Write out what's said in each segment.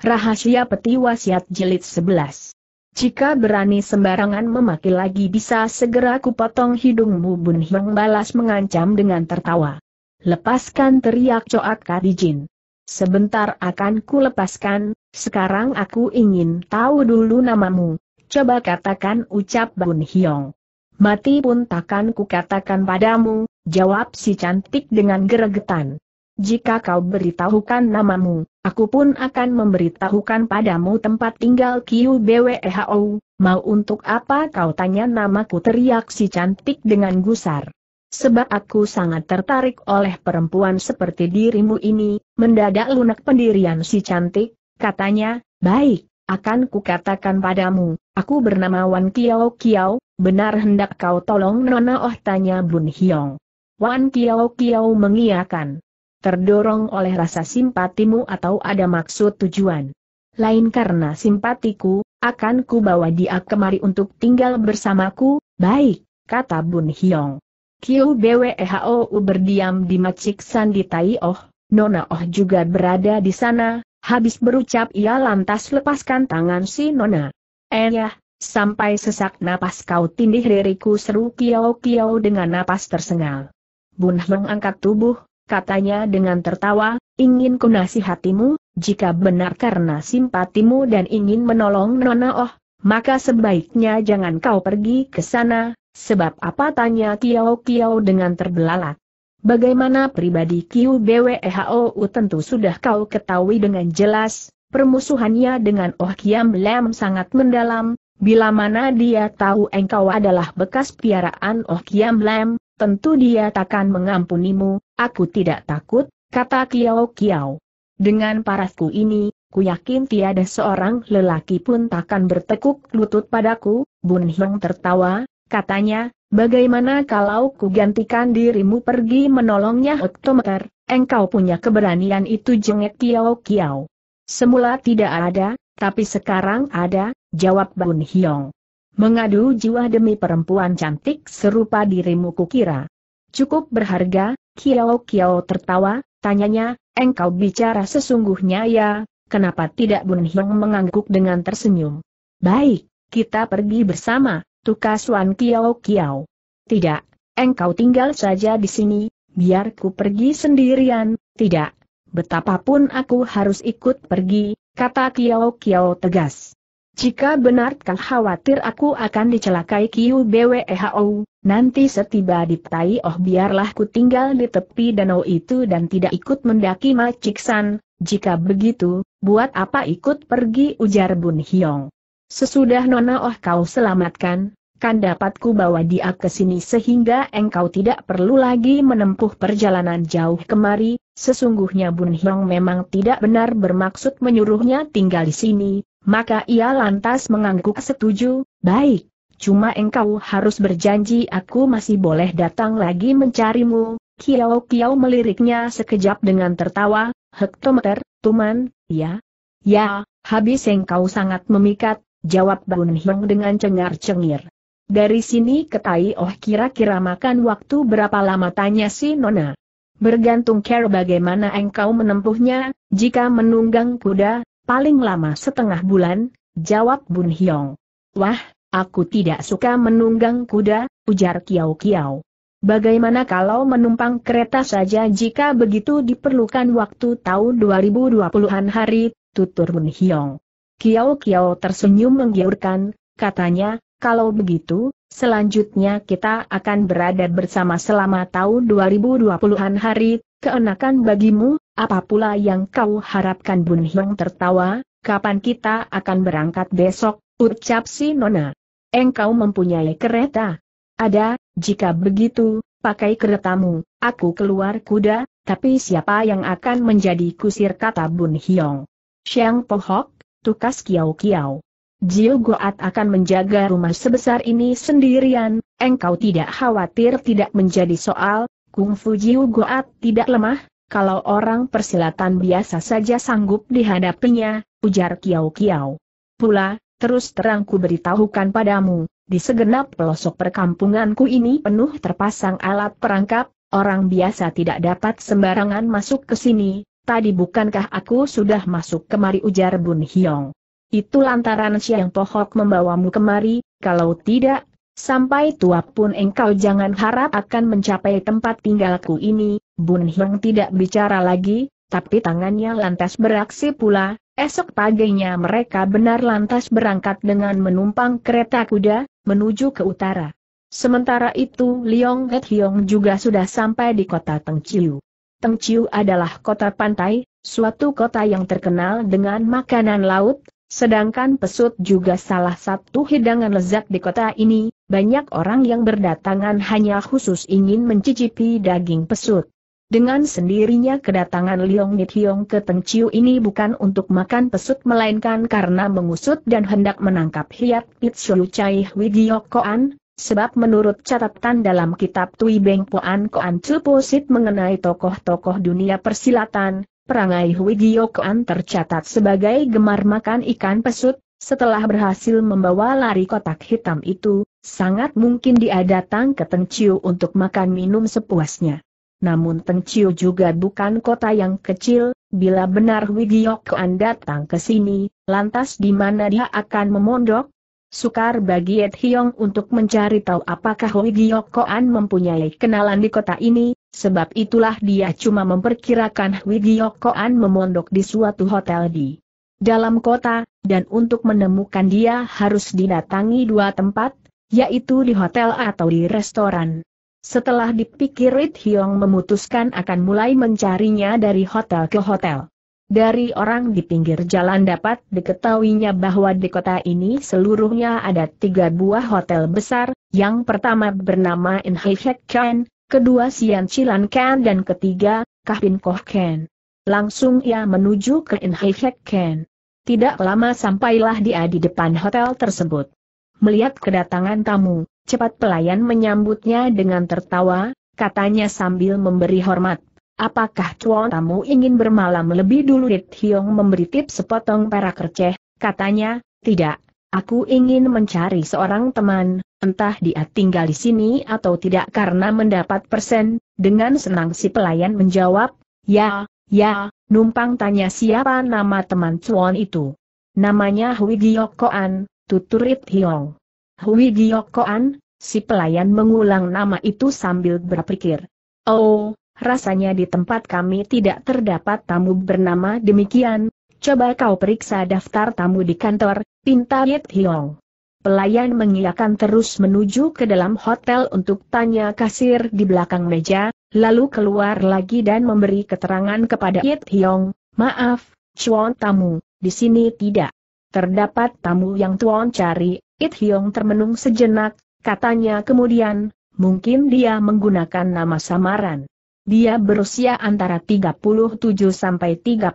Rahasia Peti Wasiat Jilid 11 Jika berani sembarangan memaki lagi bisa segera kupotong hidungmu Bun Hyang balas mengancam dengan tertawa. Lepaskan teriak coak Kadijin. Sebentar akan ku lepaskan, sekarang aku ingin tahu dulu namamu. Coba katakan ucap Bun Hyong. Mati pun takkan ku katakan padamu, jawab si cantik dengan geregetan. Jika kau beritahukan namamu, Aku pun akan memberitahukan padamu tempat tinggal Kiu BWEHO, mau untuk apa kau tanya namaku teriak si cantik dengan gusar. Sebab aku sangat tertarik oleh perempuan seperti dirimu ini, mendadak lunak pendirian si cantik, katanya, baik, akan kukatakan padamu, aku bernama Wan Kiao Kiao, benar hendak kau tolong Nona Oh tanya Bun Hiong. Wan Kiao Kiao mengiakan terdorong oleh rasa simpatimu atau ada maksud tujuan. Lain karena simpatiku, akan ku bawa dia kemari untuk tinggal bersamaku, baik, kata Bun Hyong. Kiu Bwehou berdiam di Macik Sandi Tai Oh, Nona Oh juga berada di sana, habis berucap ia lantas lepaskan tangan si Nona. Eh ya, sampai sesak napas kau tindih diriku seru kiau kiau dengan napas tersengal. Bun Hyong angkat tubuh, katanya dengan tertawa, ingin kunasihatimu, jika benar karena simpatimu dan ingin menolong Nona Oh, maka sebaiknya jangan kau pergi ke sana, sebab apa tanya Kiao Kiao dengan terbelalak. Bagaimana pribadi QBWEHOU tentu sudah kau ketahui dengan jelas, permusuhannya dengan Oh Kiam Lam sangat mendalam, bila mana dia tahu engkau adalah bekas piaraan Oh Kiam Lam, tentu dia takkan mengampunimu, aku tidak takut, kata Kiao Kiao. Dengan parasku ini, ku yakin tiada seorang lelaki pun takkan bertekuk lutut padaku, Bun Hiong tertawa, katanya, bagaimana kalau ku gantikan dirimu pergi menolongnya Oktometer, engkau punya keberanian itu jengek Kiao Kiao. Semula tidak ada, tapi sekarang ada, jawab Bun Hiong. Mengadu jiwa demi perempuan cantik serupa dirimu kukira. Cukup berharga, Kiao Kiao tertawa, tanyanya, engkau bicara sesungguhnya ya, kenapa tidak Bun Hiong mengangguk dengan tersenyum? Baik, kita pergi bersama, tukasuan Kiao Kiao. Tidak, engkau tinggal saja di sini, biar ku pergi sendirian, tidak. Betapapun aku harus ikut pergi, kata Kiao Kiao tegas. Jika benar Kang khawatir aku akan dicelakai Kiu BWEHO, nanti setiba di Tai Oh biarlah ku tinggal di tepi danau itu dan tidak ikut mendaki Maciksan, jika begitu, buat apa ikut pergi ujar Bun Hiong. Sesudah Nona Oh kau selamatkan, kan dapatku bawa dia ke sini sehingga engkau tidak perlu lagi menempuh perjalanan jauh kemari, sesungguhnya Bun Hiong memang tidak benar bermaksud menyuruhnya tinggal di sini, maka ia lantas mengangguk setuju, baik, cuma engkau harus berjanji aku masih boleh datang lagi mencarimu. Kiao Kiao meliriknya sekejap dengan tertawa, hektometer, tuman, ya? Ya, habis engkau sangat memikat, jawab Bun Hiong dengan cengar-cengir. Dari sini ke Tai Oh kira-kira makan waktu berapa lama tanya si Nona. Bergantung care bagaimana engkau menempuhnya, jika menunggang kuda, Paling lama setengah bulan, jawab Bun Hiong. Wah, aku tidak suka menunggang kuda, ujar Kiao Kiao. Bagaimana kalau menumpang kereta saja jika begitu diperlukan waktu tahun 2020-an hari, tutur Bun Hiong. Kiao Kiao tersenyum menggiurkan, katanya, kalau begitu, selanjutnya kita akan berada bersama selama tahun 2020-an hari, Keenakan bagimu, apa pula yang kau harapkan Bun Hiong tertawa, kapan kita akan berangkat besok, ucap si Nona. Engkau mempunyai kereta? Ada, jika begitu, pakai keretamu, aku keluar kuda, tapi siapa yang akan menjadi kusir kata Bun Hiong? Siang Pohok, tukas Kiau Kiau. Jiu Goat akan menjaga rumah sebesar ini sendirian, engkau tidak khawatir tidak menjadi soal, Kung Fu Jiu Goat tidak lemah, kalau orang persilatan biasa saja sanggup dihadapinya, ujar Kiao Kiao. Pula, terus terang ku beritahukan padamu, di segenap pelosok perkampunganku ini penuh terpasang alat perangkap, orang biasa tidak dapat sembarangan masuk ke sini, tadi bukankah aku sudah masuk kemari ujar Bun Hiong. Itu lantaran Siang Pohok membawamu kemari, kalau tidak, Sampai tua pun engkau jangan harap akan mencapai tempat tinggalku ini, Bun Hiong tidak bicara lagi, tapi tangannya lantas beraksi pula, esok paginya mereka benar lantas berangkat dengan menumpang kereta kuda, menuju ke utara. Sementara itu Liong Het Hiong juga sudah sampai di kota Tengciu. Tengciu adalah kota pantai, suatu kota yang terkenal dengan makanan laut, Sedangkan pesut juga salah satu hidangan lezat di kota ini, banyak orang yang berdatangan hanya khusus ingin mencicipi daging pesut. Dengan sendirinya kedatangan Liong Hiong ke Tengchiu ini bukan untuk makan pesut melainkan karena mengusut dan hendak menangkap hiat Shou Chai Koan, sebab menurut catatan dalam kitab Tui Beng Poan Koan Chuposit mengenai tokoh-tokoh dunia persilatan, perangai Hui Giokoan tercatat sebagai gemar makan ikan pesut, setelah berhasil membawa lari kotak hitam itu, sangat mungkin dia datang ke Chiu untuk makan minum sepuasnya. Namun Chiu juga bukan kota yang kecil, bila benar Hui Giokoan datang ke sini, lantas di mana dia akan memondok? Sukar bagi Ed Hyong untuk mencari tahu apakah Hui Giokoan mempunyai kenalan di kota ini, Sebab itulah dia cuma memperkirakan Giyokoan memondok di suatu hotel di dalam kota, dan untuk menemukan dia harus didatangi dua tempat, yaitu di hotel atau di restoran. Setelah dipikir Rit Hyong memutuskan akan mulai mencarinya dari hotel ke hotel. Dari orang di pinggir jalan dapat diketahuinya bahwa di kota ini seluruhnya ada tiga buah hotel besar, yang pertama bernama Inhihek Chan, kedua Sian Chilan Ken dan ketiga, Kahin Koh Ken. Langsung ia menuju ke In Hai Hek Ken. Tidak lama sampailah dia di depan hotel tersebut. Melihat kedatangan tamu, cepat pelayan menyambutnya dengan tertawa, katanya sambil memberi hormat. Apakah tuan tamu ingin bermalam lebih dulu? Rit Hiong memberi tip sepotong perak receh, katanya, tidak, aku ingin mencari seorang teman, entah dia tinggal di sini atau tidak karena mendapat persen, dengan senang si pelayan menjawab, ya, ya, numpang tanya siapa nama teman cuan itu. Namanya Hui Giyokoan, tutur tuturit Hiong. Hui Giyokoan, si pelayan mengulang nama itu sambil berpikir. Oh, rasanya di tempat kami tidak terdapat tamu bernama demikian, coba kau periksa daftar tamu di kantor, pinta Yit Hiong. Pelayan mengiakan terus menuju ke dalam hotel untuk tanya kasir di belakang meja, lalu keluar lagi dan memberi keterangan kepada It Hyong, maaf, Chuan tamu, di sini tidak. Terdapat tamu yang Tuan cari, It Hyong termenung sejenak, katanya kemudian, mungkin dia menggunakan nama samaran. Dia berusia antara 37 sampai 38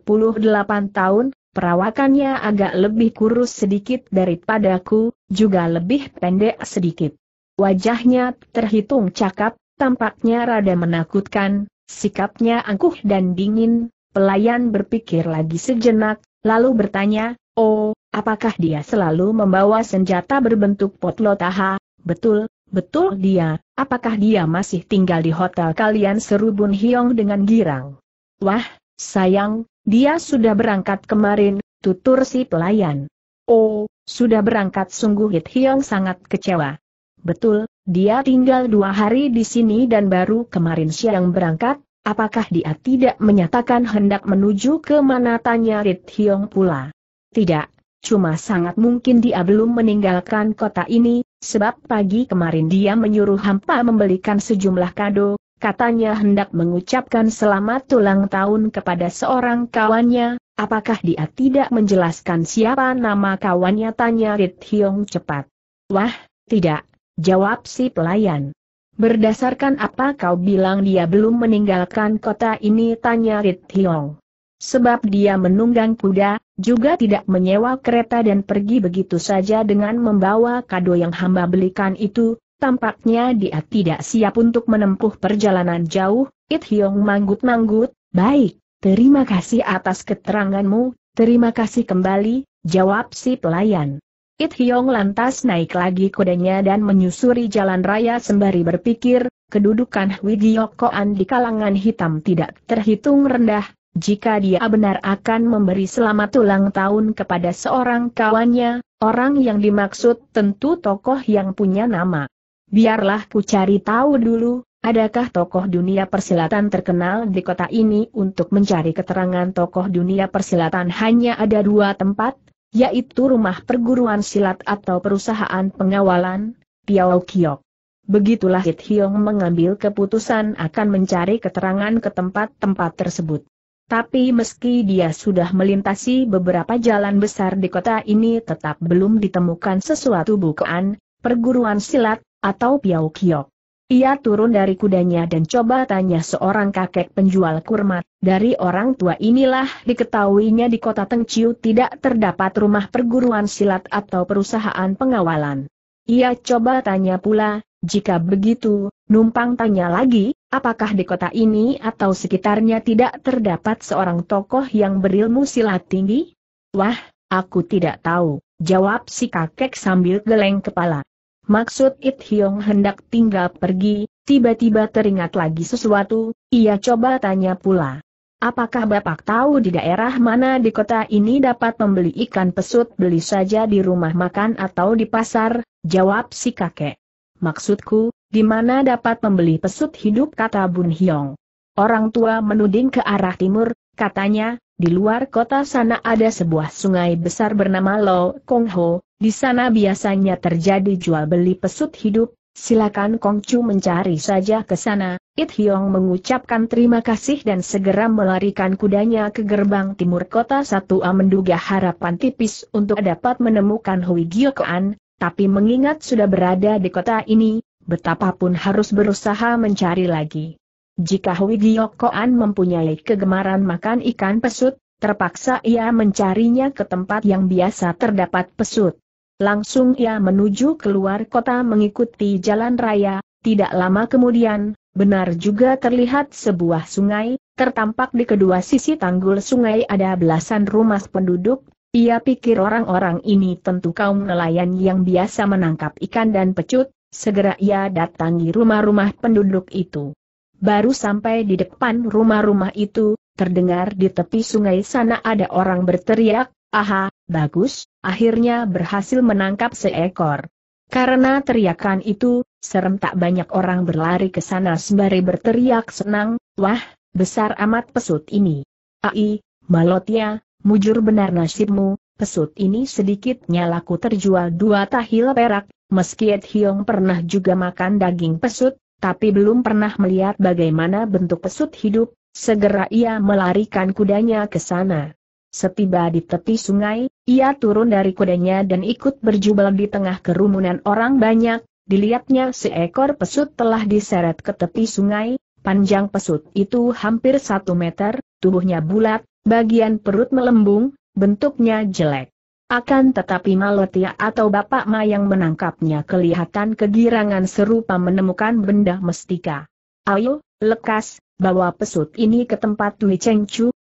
tahun, Perawakannya agak lebih kurus sedikit daripadaku, juga lebih pendek sedikit. Wajahnya terhitung cakap, tampaknya rada menakutkan, sikapnya angkuh dan dingin. Pelayan berpikir lagi sejenak, lalu bertanya, Oh, apakah dia selalu membawa senjata berbentuk potlotaha? Betul, betul dia. Apakah dia masih tinggal di hotel kalian seru Bun Hiong dengan girang? Wah, sayang, dia sudah berangkat kemarin, tutur si pelayan. Oh, sudah berangkat sungguh Hit Hiong sangat kecewa. Betul, dia tinggal dua hari di sini dan baru kemarin siang berangkat, apakah dia tidak menyatakan hendak menuju ke mana tanya Hit Hiong pula. Tidak, cuma sangat mungkin dia belum meninggalkan kota ini, sebab pagi kemarin dia menyuruh hampa membelikan sejumlah kado, katanya hendak mengucapkan selamat ulang tahun kepada seorang kawannya, apakah dia tidak menjelaskan siapa nama kawannya tanya Rit Hiong cepat. Wah, tidak, jawab si pelayan. Berdasarkan apa kau bilang dia belum meninggalkan kota ini tanya Rit Hiong. Sebab dia menunggang kuda, juga tidak menyewa kereta dan pergi begitu saja dengan membawa kado yang hamba belikan itu, tampaknya dia tidak siap untuk menempuh perjalanan jauh, It Hyong manggut-manggut, baik, terima kasih atas keteranganmu, terima kasih kembali, jawab si pelayan. It Hyong lantas naik lagi kudanya dan menyusuri jalan raya sembari berpikir, kedudukan Widiokoan di kalangan hitam tidak terhitung rendah, jika dia benar akan memberi selamat ulang tahun kepada seorang kawannya, orang yang dimaksud tentu tokoh yang punya nama. Biarlah ku cari tahu dulu, adakah tokoh dunia persilatan terkenal di kota ini untuk mencari keterangan tokoh dunia persilatan hanya ada dua tempat, yaitu rumah perguruan silat atau perusahaan pengawalan, Piao Kiok. Begitulah Hit hiong mengambil keputusan akan mencari keterangan ke tempat-tempat tersebut. Tapi meski dia sudah melintasi beberapa jalan besar di kota ini tetap belum ditemukan sesuatu bukaan, perguruan silat atau Piau Kiok. Ia turun dari kudanya dan coba tanya seorang kakek penjual kurma, dari orang tua inilah diketahuinya di kota Tengciu tidak terdapat rumah perguruan silat atau perusahaan pengawalan. Ia coba tanya pula, jika begitu, numpang tanya lagi, apakah di kota ini atau sekitarnya tidak terdapat seorang tokoh yang berilmu silat tinggi? Wah, aku tidak tahu, jawab si kakek sambil geleng kepala. Maksud It Hiong hendak tinggal pergi, tiba-tiba teringat lagi sesuatu, ia coba tanya pula. Apakah Bapak tahu di daerah mana di kota ini dapat membeli ikan pesut beli saja di rumah makan atau di pasar? Jawab si kakek. Maksudku, di mana dapat membeli pesut hidup kata Bun Hiong. Orang tua menuding ke arah timur, katanya, di luar kota sana ada sebuah sungai besar bernama Lo Kong Ho, di sana biasanya terjadi jual-beli pesut hidup, silakan Kong Chu mencari saja ke sana. It Hiong mengucapkan terima kasih dan segera melarikan kudanya ke gerbang timur kota Satu A menduga harapan tipis untuk dapat menemukan Hui Gyokoan, tapi mengingat sudah berada di kota ini, betapapun harus berusaha mencari lagi. Jika Hui Gyokoan mempunyai kegemaran makan ikan pesut, terpaksa ia mencarinya ke tempat yang biasa terdapat pesut. Langsung ia menuju keluar kota mengikuti jalan raya, tidak lama kemudian, benar juga terlihat sebuah sungai, tertampak di kedua sisi tanggul sungai ada belasan rumah penduduk, ia pikir orang-orang ini tentu kaum nelayan yang biasa menangkap ikan dan pecut, segera ia datangi rumah-rumah penduduk itu. Baru sampai di depan rumah-rumah itu, terdengar di tepi sungai sana ada orang berteriak, aha, Bagus, akhirnya berhasil menangkap seekor. Karena teriakan itu, serem tak banyak orang berlari ke sana sembari berteriak senang, wah, besar amat pesut ini. Ai, malotnya, mujur benar nasibmu, pesut ini sedikitnya laku terjual dua tahil perak, meski Ed Hiong pernah juga makan daging pesut, tapi belum pernah melihat bagaimana bentuk pesut hidup, segera ia melarikan kudanya ke sana. Setiba di tepi sungai, ia turun dari kudanya dan ikut berjubel di tengah kerumunan orang banyak, dilihatnya seekor pesut telah diseret ke tepi sungai, panjang pesut itu hampir satu meter, tubuhnya bulat, bagian perut melembung, bentuknya jelek. Akan tetapi Malotia atau Bapak Ma yang menangkapnya kelihatan kegirangan serupa menemukan benda mestika. Ayo, lekas, bawa pesut ini ke tempat Tui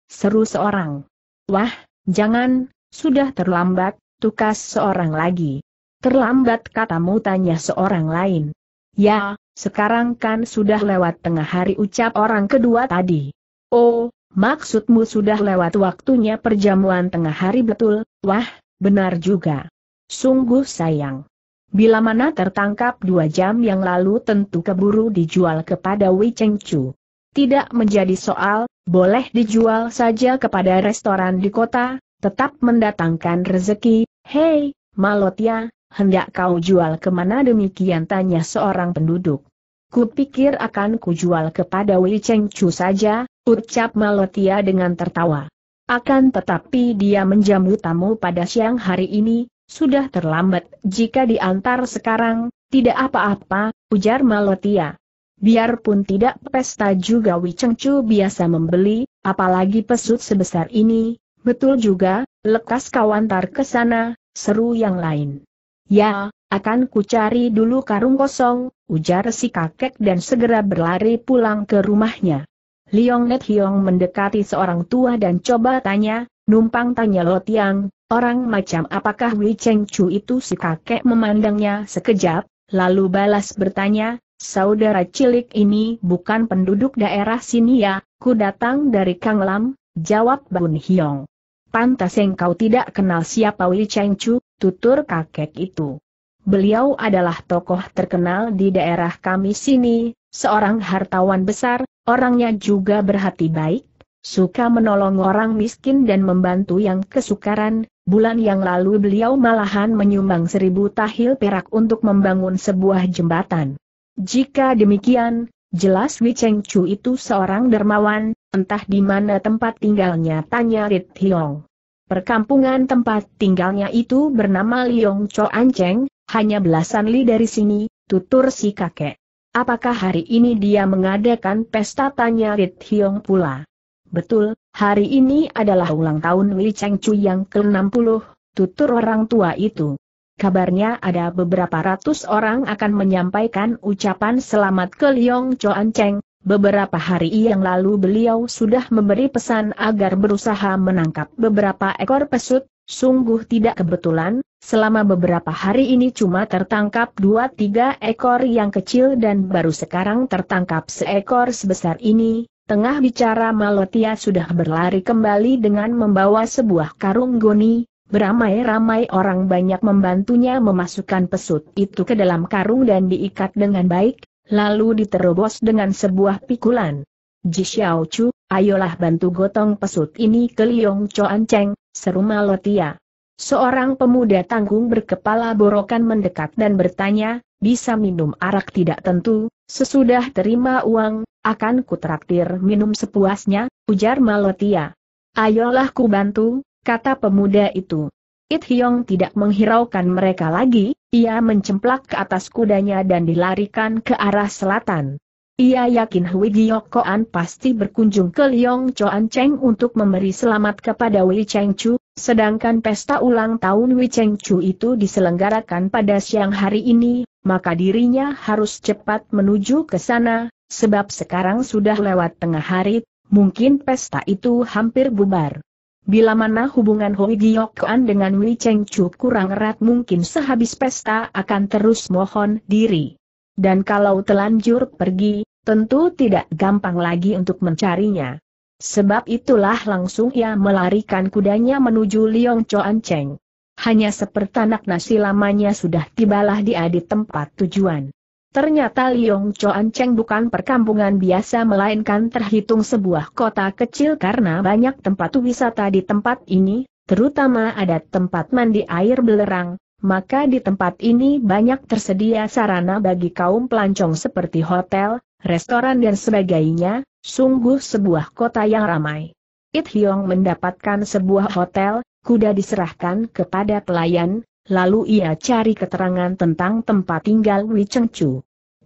seru seorang. Wah, jangan, sudah terlambat, tukas seorang lagi. Terlambat katamu tanya seorang lain. Ya, sekarang kan sudah lewat tengah hari ucap orang kedua tadi. Oh, maksudmu sudah lewat waktunya perjamuan tengah hari betul, wah, benar juga. Sungguh sayang. Bila mana tertangkap dua jam yang lalu tentu keburu dijual kepada Wei Cheng Chu. Tidak menjadi soal, boleh dijual saja kepada restoran di kota, tetap mendatangkan rezeki, hei, Malotia, hendak kau jual kemana demikian tanya seorang penduduk. Kupikir akan kujual kepada Wei Cheng Chu saja, ucap Malotia dengan tertawa. Akan tetapi dia menjamu tamu pada siang hari ini, sudah terlambat jika diantar sekarang, tidak apa-apa, ujar Malotia. Biarpun tidak pesta juga Wicengcu biasa membeli, apalagi pesut sebesar ini, betul juga, lekas kawantar ke sana, seru yang lain. Ya, akan ku cari dulu karung kosong, ujar si kakek dan segera berlari pulang ke rumahnya. Liong Net Hiong mendekati seorang tua dan coba tanya, numpang tanya Lo Tiang, orang macam apakah Wicengcu itu si kakek memandangnya sekejap, lalu balas bertanya, saudara cilik ini bukan penduduk daerah sini ya, ku datang dari Kang Lam, jawab Bun Hiong. Pantas engkau tidak kenal siapa Wei Cheng Chu, tutur kakek itu. Beliau adalah tokoh terkenal di daerah kami sini, seorang hartawan besar, orangnya juga berhati baik, suka menolong orang miskin dan membantu yang kesukaran, bulan yang lalu beliau malahan menyumbang seribu tahil perak untuk membangun sebuah jembatan. Jika demikian, jelas Wicheng Chu itu seorang dermawan, entah di mana tempat tinggalnya tanya Rit Hiong. Perkampungan tempat tinggalnya itu bernama Liong Cho Anceng, hanya belasan li dari sini, tutur si kakek. Apakah hari ini dia mengadakan pesta tanya Rit Hiong pula? Betul, hari ini adalah ulang tahun Wei Cheng Chu yang ke-60, tutur orang tua itu kabarnya ada beberapa ratus orang akan menyampaikan ucapan selamat ke Liong Choan Cheng. Beberapa hari yang lalu beliau sudah memberi pesan agar berusaha menangkap beberapa ekor pesut, sungguh tidak kebetulan, selama beberapa hari ini cuma tertangkap dua tiga ekor yang kecil dan baru sekarang tertangkap seekor sebesar ini, Tengah bicara Malotia sudah berlari kembali dengan membawa sebuah karung goni, Beramai-ramai orang banyak membantunya memasukkan pesut itu ke dalam karung dan diikat dengan baik, lalu diterobos dengan sebuah pikulan. Ji Xiao ayolah bantu gotong pesut ini ke Liong Choan Cheng, seru Malotia. Seorang pemuda tanggung berkepala borokan mendekat dan bertanya, bisa minum arak tidak tentu, sesudah terima uang, akan kutraktir minum sepuasnya, ujar Malotia. Ayolah ku bantu, kata pemuda itu. It Hyong tidak menghiraukan mereka lagi, ia mencemplak ke atas kudanya dan dilarikan ke arah selatan. Ia yakin Hui Giyokoan pasti berkunjung ke Liong Choan Cheng untuk memberi selamat kepada Wei Cheng Chu, sedangkan pesta ulang tahun Wei Cheng Chu itu diselenggarakan pada siang hari ini, maka dirinya harus cepat menuju ke sana, sebab sekarang sudah lewat tengah hari, mungkin pesta itu hampir bubar. Bila mana hubungan Hoi Giokkoan dengan Wei Cheng Chu kurang erat mungkin sehabis pesta akan terus mohon diri. Dan kalau telanjur pergi, tentu tidak gampang lagi untuk mencarinya. Sebab itulah langsung ia melarikan kudanya menuju Liong Choan Cheng. Hanya seperti anak nasi lamanya sudah tibalah dia di tempat tujuan. Ternyata Liong Choan Cheng bukan perkampungan biasa melainkan terhitung sebuah kota kecil karena banyak tempat wisata di tempat ini, terutama ada tempat mandi air belerang, maka di tempat ini banyak tersedia sarana bagi kaum pelancong seperti hotel, restoran dan sebagainya, sungguh sebuah kota yang ramai. It Hyong mendapatkan sebuah hotel, kuda diserahkan kepada pelayan, Lalu ia cari keterangan tentang tempat tinggal Wei Chengchu.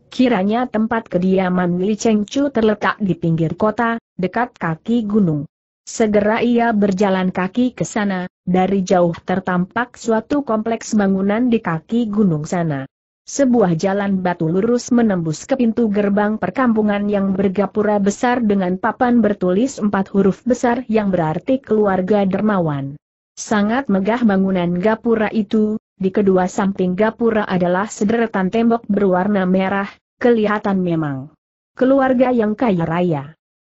Kiranya tempat kediaman Wei Chengchu terletak di pinggir kota, dekat kaki gunung. Segera ia berjalan kaki ke sana, dari jauh tertampak suatu kompleks bangunan di kaki gunung sana. Sebuah jalan batu lurus menembus ke pintu gerbang perkampungan yang bergapura besar dengan papan bertulis empat huruf besar yang berarti keluarga dermawan. Sangat megah bangunan gapura itu, di kedua samping gapura adalah sederetan tembok berwarna merah, kelihatan memang keluarga yang kaya raya.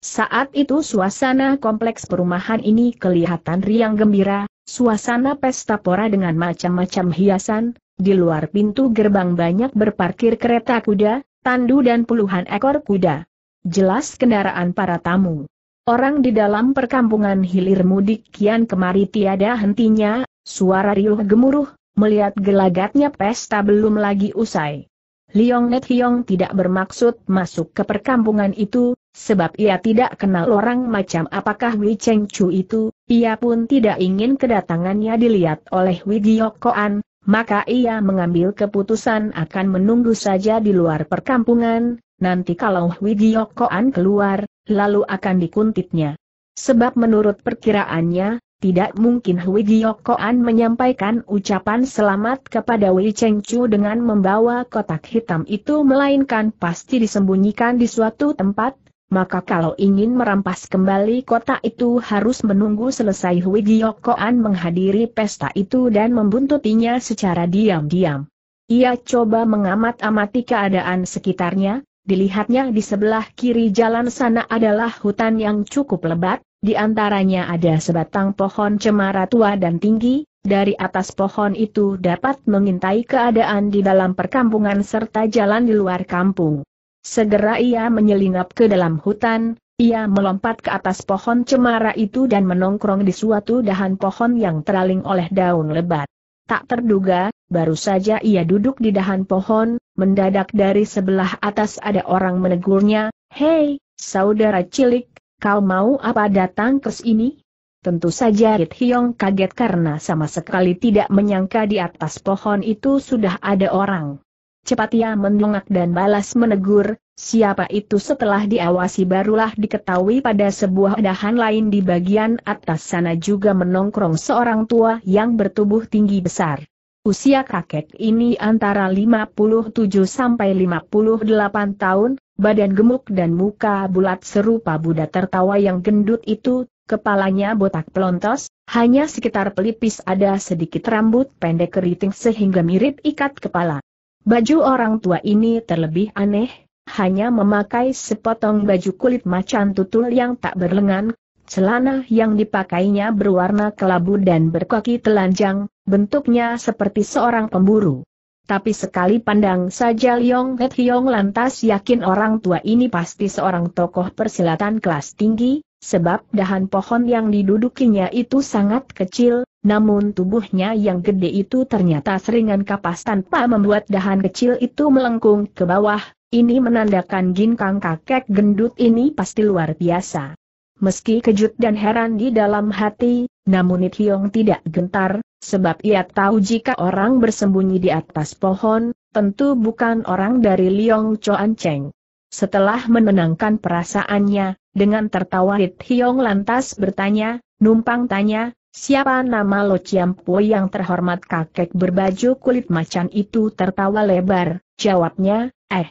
Saat itu suasana kompleks perumahan ini kelihatan riang gembira, suasana pesta pora dengan macam-macam hiasan, di luar pintu gerbang banyak berparkir kereta kuda, tandu dan puluhan ekor kuda. Jelas kendaraan para tamu. Orang di dalam perkampungan hilir mudik kian kemari tiada hentinya, suara riuh gemuruh, melihat gelagatnya pesta belum lagi usai. Liong Net Hiong tidak bermaksud masuk ke perkampungan itu, sebab ia tidak kenal orang macam apakah Wei Cheng Chu itu, ia pun tidak ingin kedatangannya dilihat oleh Wei Widiokoan, maka ia mengambil keputusan akan menunggu saja di luar perkampungan, nanti kalau Wei Widiokoan keluar, lalu akan dikuntitnya. Sebab menurut perkiraannya, tidak mungkin Hui Giyokoan menyampaikan ucapan selamat kepada Wei Cheng Chu dengan membawa kotak hitam itu melainkan pasti disembunyikan di suatu tempat, maka kalau ingin merampas kembali kotak itu harus menunggu selesai Hui Giyokoan menghadiri pesta itu dan membuntutinya secara diam-diam. Ia coba mengamat-amati keadaan sekitarnya, Dilihatnya di sebelah kiri jalan sana adalah hutan yang cukup lebat, di antaranya ada sebatang pohon cemara tua dan tinggi, dari atas pohon itu dapat mengintai keadaan di dalam perkampungan serta jalan di luar kampung. Segera ia menyelinap ke dalam hutan, ia melompat ke atas pohon cemara itu dan menongkrong di suatu dahan pohon yang teraling oleh daun lebat. Tak terduga, baru saja ia duduk di dahan pohon, Mendadak dari sebelah atas ada orang menegurnya, Hei, saudara cilik, kau mau apa datang ke sini? Tentu saja Rit Hiong kaget karena sama sekali tidak menyangka di atas pohon itu sudah ada orang. Cepat ia mendongak dan balas menegur, siapa itu setelah diawasi barulah diketahui pada sebuah dahan lain di bagian atas sana juga menongkrong seorang tua yang bertubuh tinggi besar. Usia kakek ini antara 57 sampai 58 tahun, badan gemuk dan muka bulat serupa Buddha tertawa yang gendut itu, kepalanya botak pelontos, hanya sekitar pelipis ada sedikit rambut pendek keriting sehingga mirip ikat kepala. Baju orang tua ini terlebih aneh, hanya memakai sepotong baju kulit macan tutul yang tak berlengan, Celana yang dipakainya berwarna kelabu dan berkaki telanjang, bentuknya seperti seorang pemburu. Tapi sekali pandang saja Liong Het Hiong lantas yakin orang tua ini pasti seorang tokoh persilatan kelas tinggi, sebab dahan pohon yang didudukinya itu sangat kecil, namun tubuhnya yang gede itu ternyata seringan kapas tanpa membuat dahan kecil itu melengkung ke bawah, ini menandakan ginkang kakek gendut ini pasti luar biasa. Meski kejut dan heran di dalam hati, namun It Hiong tidak gentar, sebab ia tahu jika orang bersembunyi di atas pohon, tentu bukan orang dari Liong Choan Cheng. Setelah menenangkan perasaannya, dengan tertawa It Hiong lantas bertanya, numpang tanya, Siapa nama Lo Chiam Po yang terhormat kakek berbaju kulit macan itu tertawa lebar, jawabnya, eh.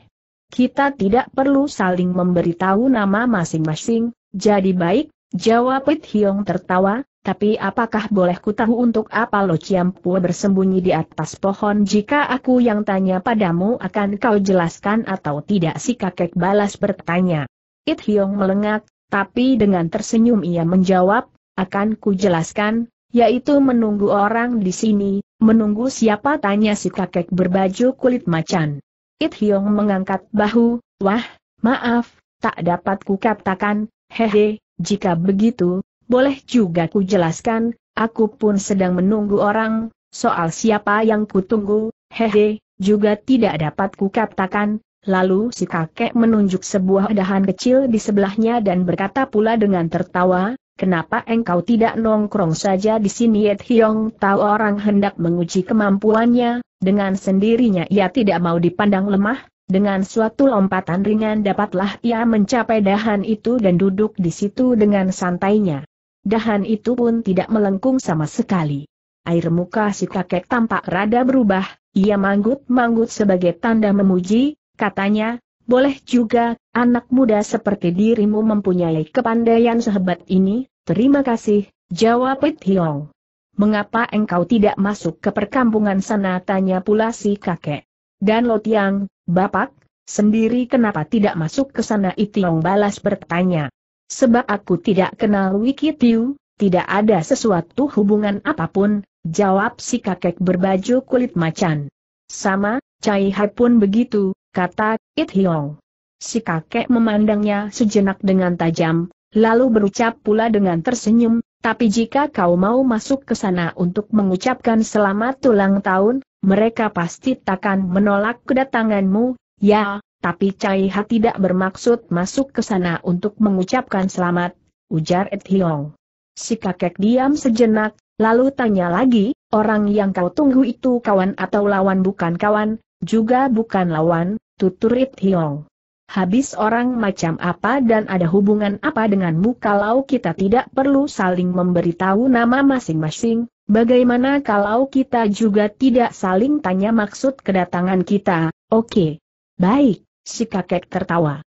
Kita tidak perlu saling memberitahu nama masing-masing, jadi baik, jawab Pit Hiong tertawa, tapi apakah boleh ku tahu untuk apa Lo Pua bersembunyi di atas pohon jika aku yang tanya padamu akan kau jelaskan atau tidak si kakek balas bertanya. It Hiong melengak, tapi dengan tersenyum ia menjawab, akan ku jelaskan, yaitu menunggu orang di sini, menunggu siapa tanya si kakek berbaju kulit macan. It Hiong mengangkat bahu, wah, maaf, tak dapat ku katakan. Hehe, jika begitu, boleh juga ku jelaskan, aku pun sedang menunggu orang, soal siapa yang kutunggu, hehe, juga tidak dapat kukatakan, Lalu si kakek menunjuk sebuah dahan kecil di sebelahnya dan berkata pula dengan tertawa, Kenapa engkau tidak nongkrong saja di sini Yet Hiong tahu orang hendak menguji kemampuannya, dengan sendirinya ia tidak mau dipandang lemah, dengan suatu lompatan ringan dapatlah ia mencapai dahan itu dan duduk di situ dengan santainya. Dahan itu pun tidak melengkung sama sekali. Air muka si kakek tampak rada berubah, ia manggut-manggut sebagai tanda memuji, katanya, boleh juga, anak muda seperti dirimu mempunyai kepandaian sehebat ini, terima kasih, jawab Pit Hiong. Mengapa engkau tidak masuk ke perkampungan sana tanya pula si kakek. Dan Lo Tiang, Bapak, sendiri kenapa tidak masuk ke sana Itiong balas bertanya. Sebab aku tidak kenal Wikitiu, tidak ada sesuatu hubungan apapun, jawab si kakek berbaju kulit macan. Sama, Cai Hai pun begitu, kata Itiong. Si kakek memandangnya sejenak dengan tajam, lalu berucap pula dengan tersenyum, tapi jika kau mau masuk ke sana untuk mengucapkan selamat ulang tahun, mereka pasti takkan menolak kedatanganmu, ya, tapi Caiha tidak bermaksud masuk ke sana untuk mengucapkan selamat, ujar Ed Hiong. Si kakek diam sejenak, lalu tanya lagi, orang yang kau tunggu itu kawan atau lawan bukan kawan, juga bukan lawan, tutur Ed Hiong. Habis orang macam apa dan ada hubungan apa denganmu kalau kita tidak perlu saling memberitahu nama masing-masing, Bagaimana kalau kita juga tidak saling tanya maksud kedatangan kita, oke? Okay. Baik, si kakek tertawa.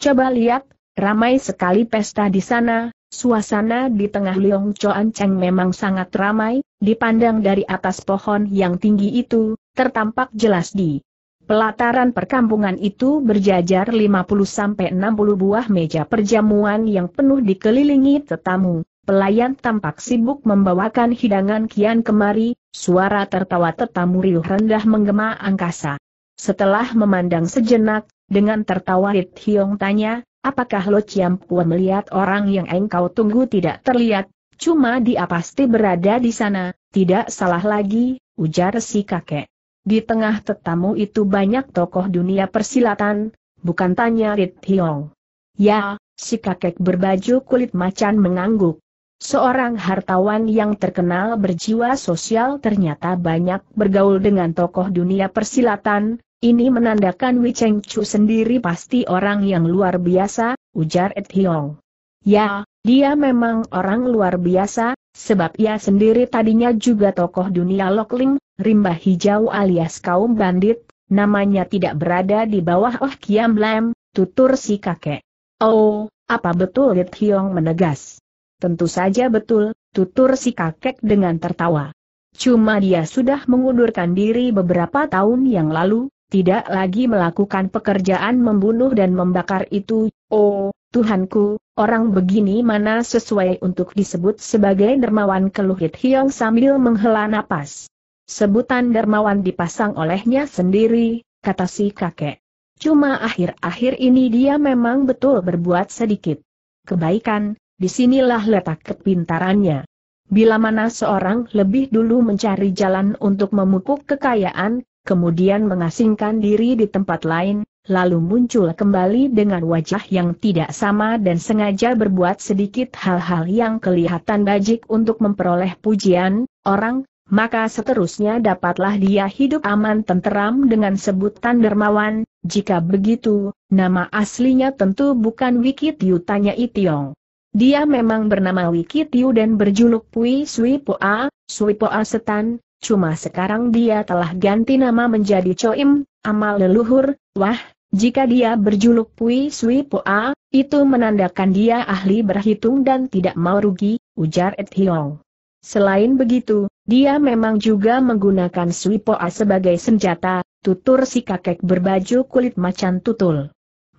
Coba lihat, ramai sekali pesta di sana, Suasana di tengah Liong Choan Cheng memang sangat ramai, dipandang dari atas pohon yang tinggi itu, tertampak jelas di pelataran perkampungan itu berjajar 50-60 buah meja perjamuan yang penuh dikelilingi tetamu. Pelayan tampak sibuk membawakan hidangan kian kemari, suara tertawa tetamu riuh rendah menggema angkasa. Setelah memandang sejenak, dengan tertawa Hit Hiong tanya, apakah Lo Chiam Puan melihat orang yang engkau tunggu tidak terlihat, cuma dia pasti berada di sana, tidak salah lagi, ujar si kakek. Di tengah tetamu itu banyak tokoh dunia persilatan, bukan tanya Hit Hiong. Ya, si kakek berbaju kulit macan mengangguk. Seorang hartawan yang terkenal berjiwa sosial ternyata banyak bergaul dengan tokoh dunia persilatan, ini menandakan Wei Cheng Chu sendiri pasti orang yang luar biasa, ujar Ed Hiong. Ya, dia memang orang luar biasa, sebab ia sendiri tadinya juga tokoh dunia Lokling, rimba hijau alias kaum bandit, namanya tidak berada di bawah Oh Kiam Lam, tutur si kakek. Oh, apa betul Ed Hiong menegas? Tentu saja betul, tutur si kakek dengan tertawa. Cuma dia sudah mengundurkan diri beberapa tahun yang lalu, tidak lagi melakukan pekerjaan membunuh dan membakar itu. Oh, Tuhanku, orang begini mana sesuai untuk disebut sebagai dermawan keluhit Hiong sambil menghela napas. Sebutan dermawan dipasang olehnya sendiri, kata si kakek. Cuma akhir-akhir ini dia memang betul berbuat sedikit kebaikan, disinilah letak kepintarannya. Bila mana seorang lebih dulu mencari jalan untuk memupuk kekayaan, kemudian mengasingkan diri di tempat lain, lalu muncul kembali dengan wajah yang tidak sama dan sengaja berbuat sedikit hal-hal yang kelihatan bajik untuk memperoleh pujian orang, maka seterusnya dapatlah dia hidup aman tenteram dengan sebutan dermawan, jika begitu, nama aslinya tentu bukan Wikit Yutanya Itiong dia memang bernama Wiki Tiu dan berjuluk Pui Sui Poa, Sui Poa Setan, cuma sekarang dia telah ganti nama menjadi Choim, amal leluhur, wah, jika dia berjuluk Pui Sui Poa, itu menandakan dia ahli berhitung dan tidak mau rugi, ujar Ed Hiong. Selain begitu, dia memang juga menggunakan Sui Poa sebagai senjata, tutur si kakek berbaju kulit macan tutul.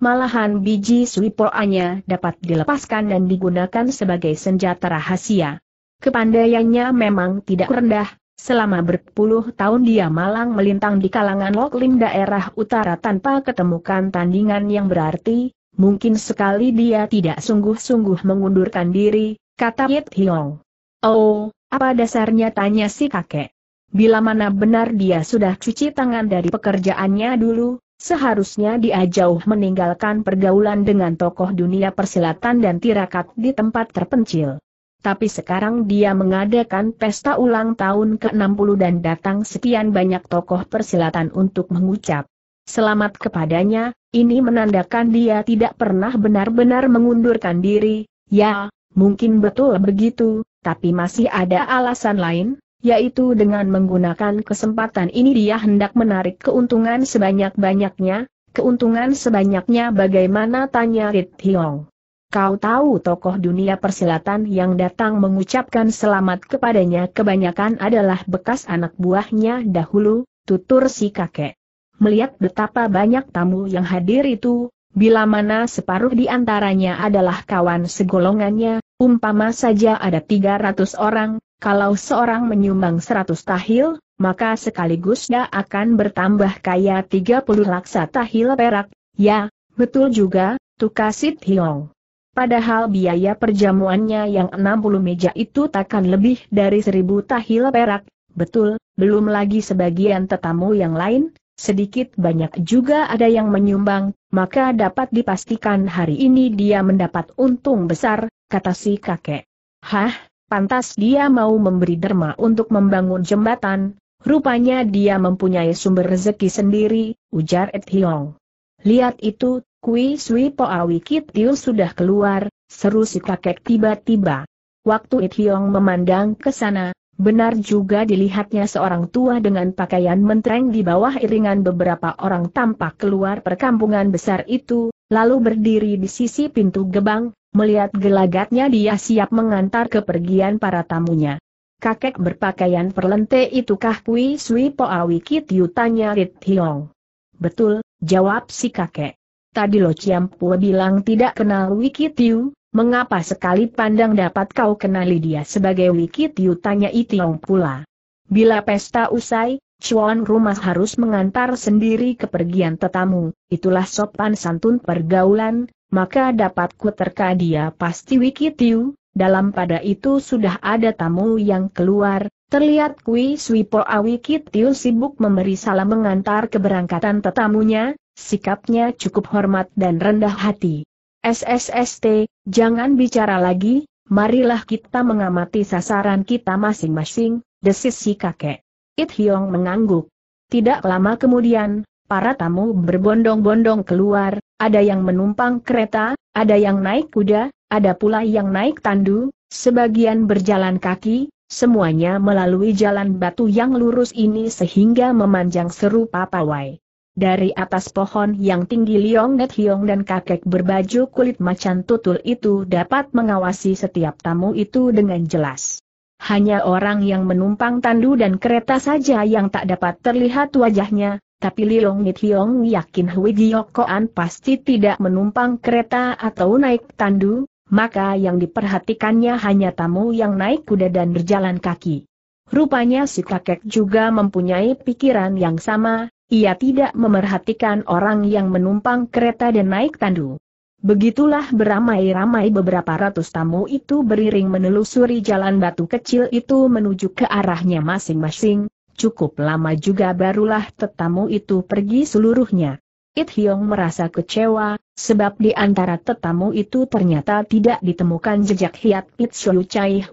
Malahan biji suipoanya dapat dilepaskan dan digunakan sebagai senjata rahasia. Kepandaiannya memang tidak rendah, selama berpuluh tahun dia malang melintang di kalangan loklim daerah utara tanpa ketemukan tandingan yang berarti, mungkin sekali dia tidak sungguh-sungguh mengundurkan diri, kata Yit Hiong. Oh, apa dasarnya tanya si kakek? Bila mana benar dia sudah cuci tangan dari pekerjaannya dulu, Seharusnya dia jauh meninggalkan pergaulan dengan tokoh dunia persilatan dan tirakat di tempat terpencil. Tapi sekarang dia mengadakan pesta ulang tahun ke-60 dan datang sekian banyak tokoh persilatan untuk mengucap selamat kepadanya, ini menandakan dia tidak pernah benar-benar mengundurkan diri, ya, mungkin betul begitu, tapi masih ada alasan lain, yaitu dengan menggunakan kesempatan ini dia hendak menarik keuntungan sebanyak-banyaknya, keuntungan sebanyaknya bagaimana tanya Rit Hiong. Kau tahu tokoh dunia persilatan yang datang mengucapkan selamat kepadanya kebanyakan adalah bekas anak buahnya dahulu, tutur si kakek. Melihat betapa banyak tamu yang hadir itu, bila mana separuh di antaranya adalah kawan segolongannya, umpama saja ada 300 orang, kalau seorang menyumbang 100 tahil, maka sekaligus dia akan bertambah kaya 30 laksa tahil perak. Ya, betul juga, Tukasit Hiong. Padahal biaya perjamuannya yang 60 meja itu takkan lebih dari 1000 tahil perak, betul, belum lagi sebagian tetamu yang lain, sedikit banyak juga ada yang menyumbang, maka dapat dipastikan hari ini dia mendapat untung besar, kata si kakek. Hah, pantas dia mau memberi derma untuk membangun jembatan, rupanya dia mempunyai sumber rezeki sendiri, ujar Ed Hiong. Lihat itu, Kui Sui Poawi tiu sudah keluar, seru si kakek tiba-tiba. Waktu Ed Hiong memandang ke sana, benar juga dilihatnya seorang tua dengan pakaian mentereng di bawah iringan beberapa orang tampak keluar perkampungan besar itu, lalu berdiri di sisi pintu gebang, Melihat gelagatnya dia siap mengantar kepergian para tamunya. Kakek berpakaian perlente itukah Kui Sui awiki Kityu tanya Rit Hiong. Betul, jawab si kakek. Tadi Lo Pua bilang tidak kenal Tiu, mengapa sekali pandang dapat kau kenali dia sebagai Tiu tanya Itiong pula. Bila pesta usai, Cuan rumah harus mengantar sendiri kepergian tetamu, itulah sopan santun pergaulan, maka dapatku terka dia pasti wikitiu, dalam pada itu sudah ada tamu yang keluar, terlihat Kui Swipo Awikitiu sibuk memberi salam mengantar keberangkatan tetamunya, sikapnya cukup hormat dan rendah hati. SSST, jangan bicara lagi, marilah kita mengamati sasaran kita masing-masing, desis si kakek. It Hyong mengangguk. Tidak lama kemudian, para tamu berbondong-bondong keluar, ada yang menumpang kereta, ada yang naik kuda, ada pula yang naik tandu, sebagian berjalan kaki, semuanya melalui jalan batu yang lurus ini sehingga memanjang serupa pawai. Dari atas pohon yang tinggi Liong Net Hiong dan kakek berbaju kulit macan tutul itu dapat mengawasi setiap tamu itu dengan jelas. Hanya orang yang menumpang tandu dan kereta saja yang tak dapat terlihat wajahnya, tapi Liong Mit Hiong yakin Hui Giokoan pasti tidak menumpang kereta atau naik tandu, maka yang diperhatikannya hanya tamu yang naik kuda dan berjalan kaki. Rupanya si kakek juga mempunyai pikiran yang sama, ia tidak memerhatikan orang yang menumpang kereta dan naik tandu. Begitulah beramai-ramai beberapa ratus tamu itu beriring menelusuri jalan batu kecil itu menuju ke arahnya masing-masing, cukup lama juga barulah tetamu itu pergi seluruhnya. It Hyong merasa kecewa, sebab di antara tetamu itu ternyata tidak ditemukan jejak Hiat It Shou Chai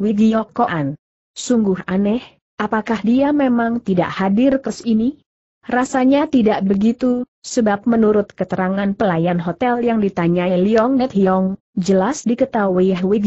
Sungguh aneh, apakah dia memang tidak hadir ke sini? Rasanya tidak begitu, sebab menurut keterangan pelayan hotel yang ditanyai Leong Net Hyong, jelas diketahui Hui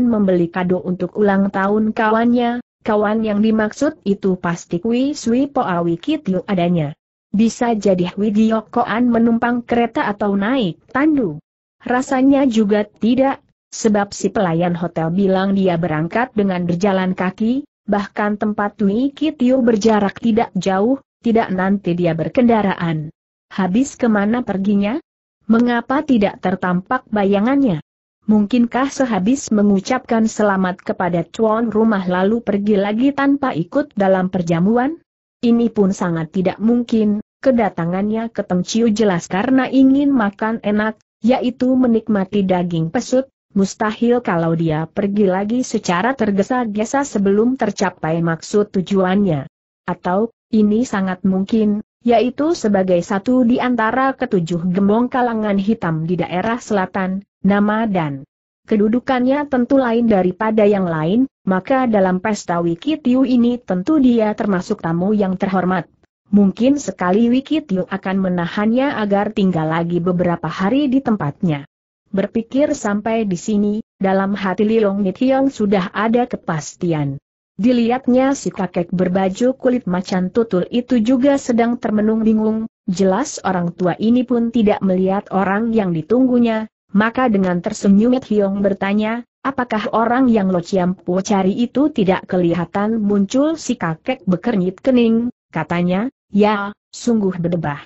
membeli kado untuk ulang tahun kawannya, Kawan yang dimaksud itu pasti Kui Sui Poawi Kitio adanya. Bisa jadi Hui Koan menumpang kereta atau naik tandu. Rasanya juga tidak, sebab si pelayan hotel bilang dia berangkat dengan berjalan kaki, bahkan tempat Tui Kitio berjarak tidak jauh, tidak nanti dia berkendaraan. Habis kemana perginya? Mengapa tidak tertampak bayangannya? Mungkinkah sehabis mengucapkan selamat kepada tuan rumah lalu pergi lagi tanpa ikut dalam perjamuan? Ini pun sangat tidak mungkin, kedatangannya ke Tengciu jelas karena ingin makan enak, yaitu menikmati daging pesut, mustahil kalau dia pergi lagi secara tergesa-gesa sebelum tercapai maksud tujuannya. Atau, ini sangat mungkin, yaitu sebagai satu di antara ketujuh gembong kalangan hitam di daerah selatan, nama dan kedudukannya tentu lain daripada yang lain, maka dalam pesta Wikitiu ini tentu dia termasuk tamu yang terhormat. Mungkin sekali Wikitiu akan menahannya agar tinggal lagi beberapa hari di tempatnya. Berpikir sampai di sini, dalam hati Lilong Nithyong sudah ada kepastian. Dilihatnya si kakek berbaju kulit macan tutul itu juga sedang termenung bingung, jelas orang tua ini pun tidak melihat orang yang ditunggunya, maka dengan tersenyum Hiong bertanya, apakah orang yang Lo Ciampu cari itu tidak kelihatan muncul si kakek bekernyit kening, katanya, ya, sungguh berdebah.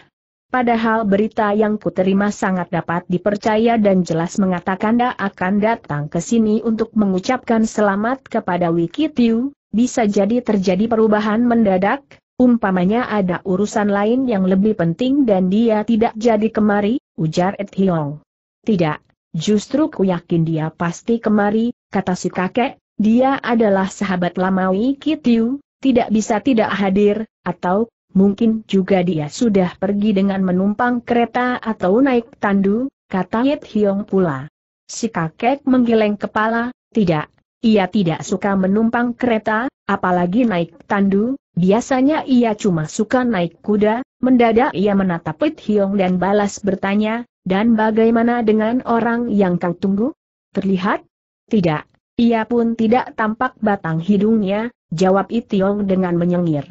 Padahal berita yang kuterima sangat dapat dipercaya dan jelas mengatakan dia akan datang ke sini untuk mengucapkan selamat kepada Wikitiu, bisa jadi terjadi perubahan mendadak, umpamanya ada urusan lain yang lebih penting dan dia tidak jadi kemari, ujar Ed Hiong. Tidak, justru ku yakin dia pasti kemari, kata si kakek, dia adalah sahabat lama Wikitiu, tidak bisa tidak hadir, atau mungkin juga dia sudah pergi dengan menumpang kereta atau naik tandu, kata Yit Hiong pula. Si kakek menggeleng kepala, tidak, ia tidak suka menumpang kereta, apalagi naik tandu, biasanya ia cuma suka naik kuda, mendadak ia menatap Yit Hiong dan balas bertanya, dan bagaimana dengan orang yang kau tunggu? Terlihat? Tidak. Ia pun tidak tampak batang hidungnya, jawab Itiong dengan menyengir.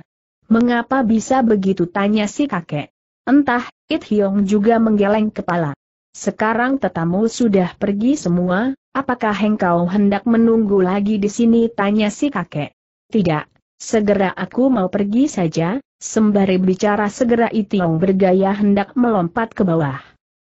Mengapa bisa begitu tanya si kakek? Entah, Itiong juga menggeleng kepala. Sekarang tetamu sudah pergi semua, apakah engkau hendak menunggu lagi di sini tanya si kakek? Tidak, segera aku mau pergi saja, sembari bicara segera Itiong bergaya hendak melompat ke bawah.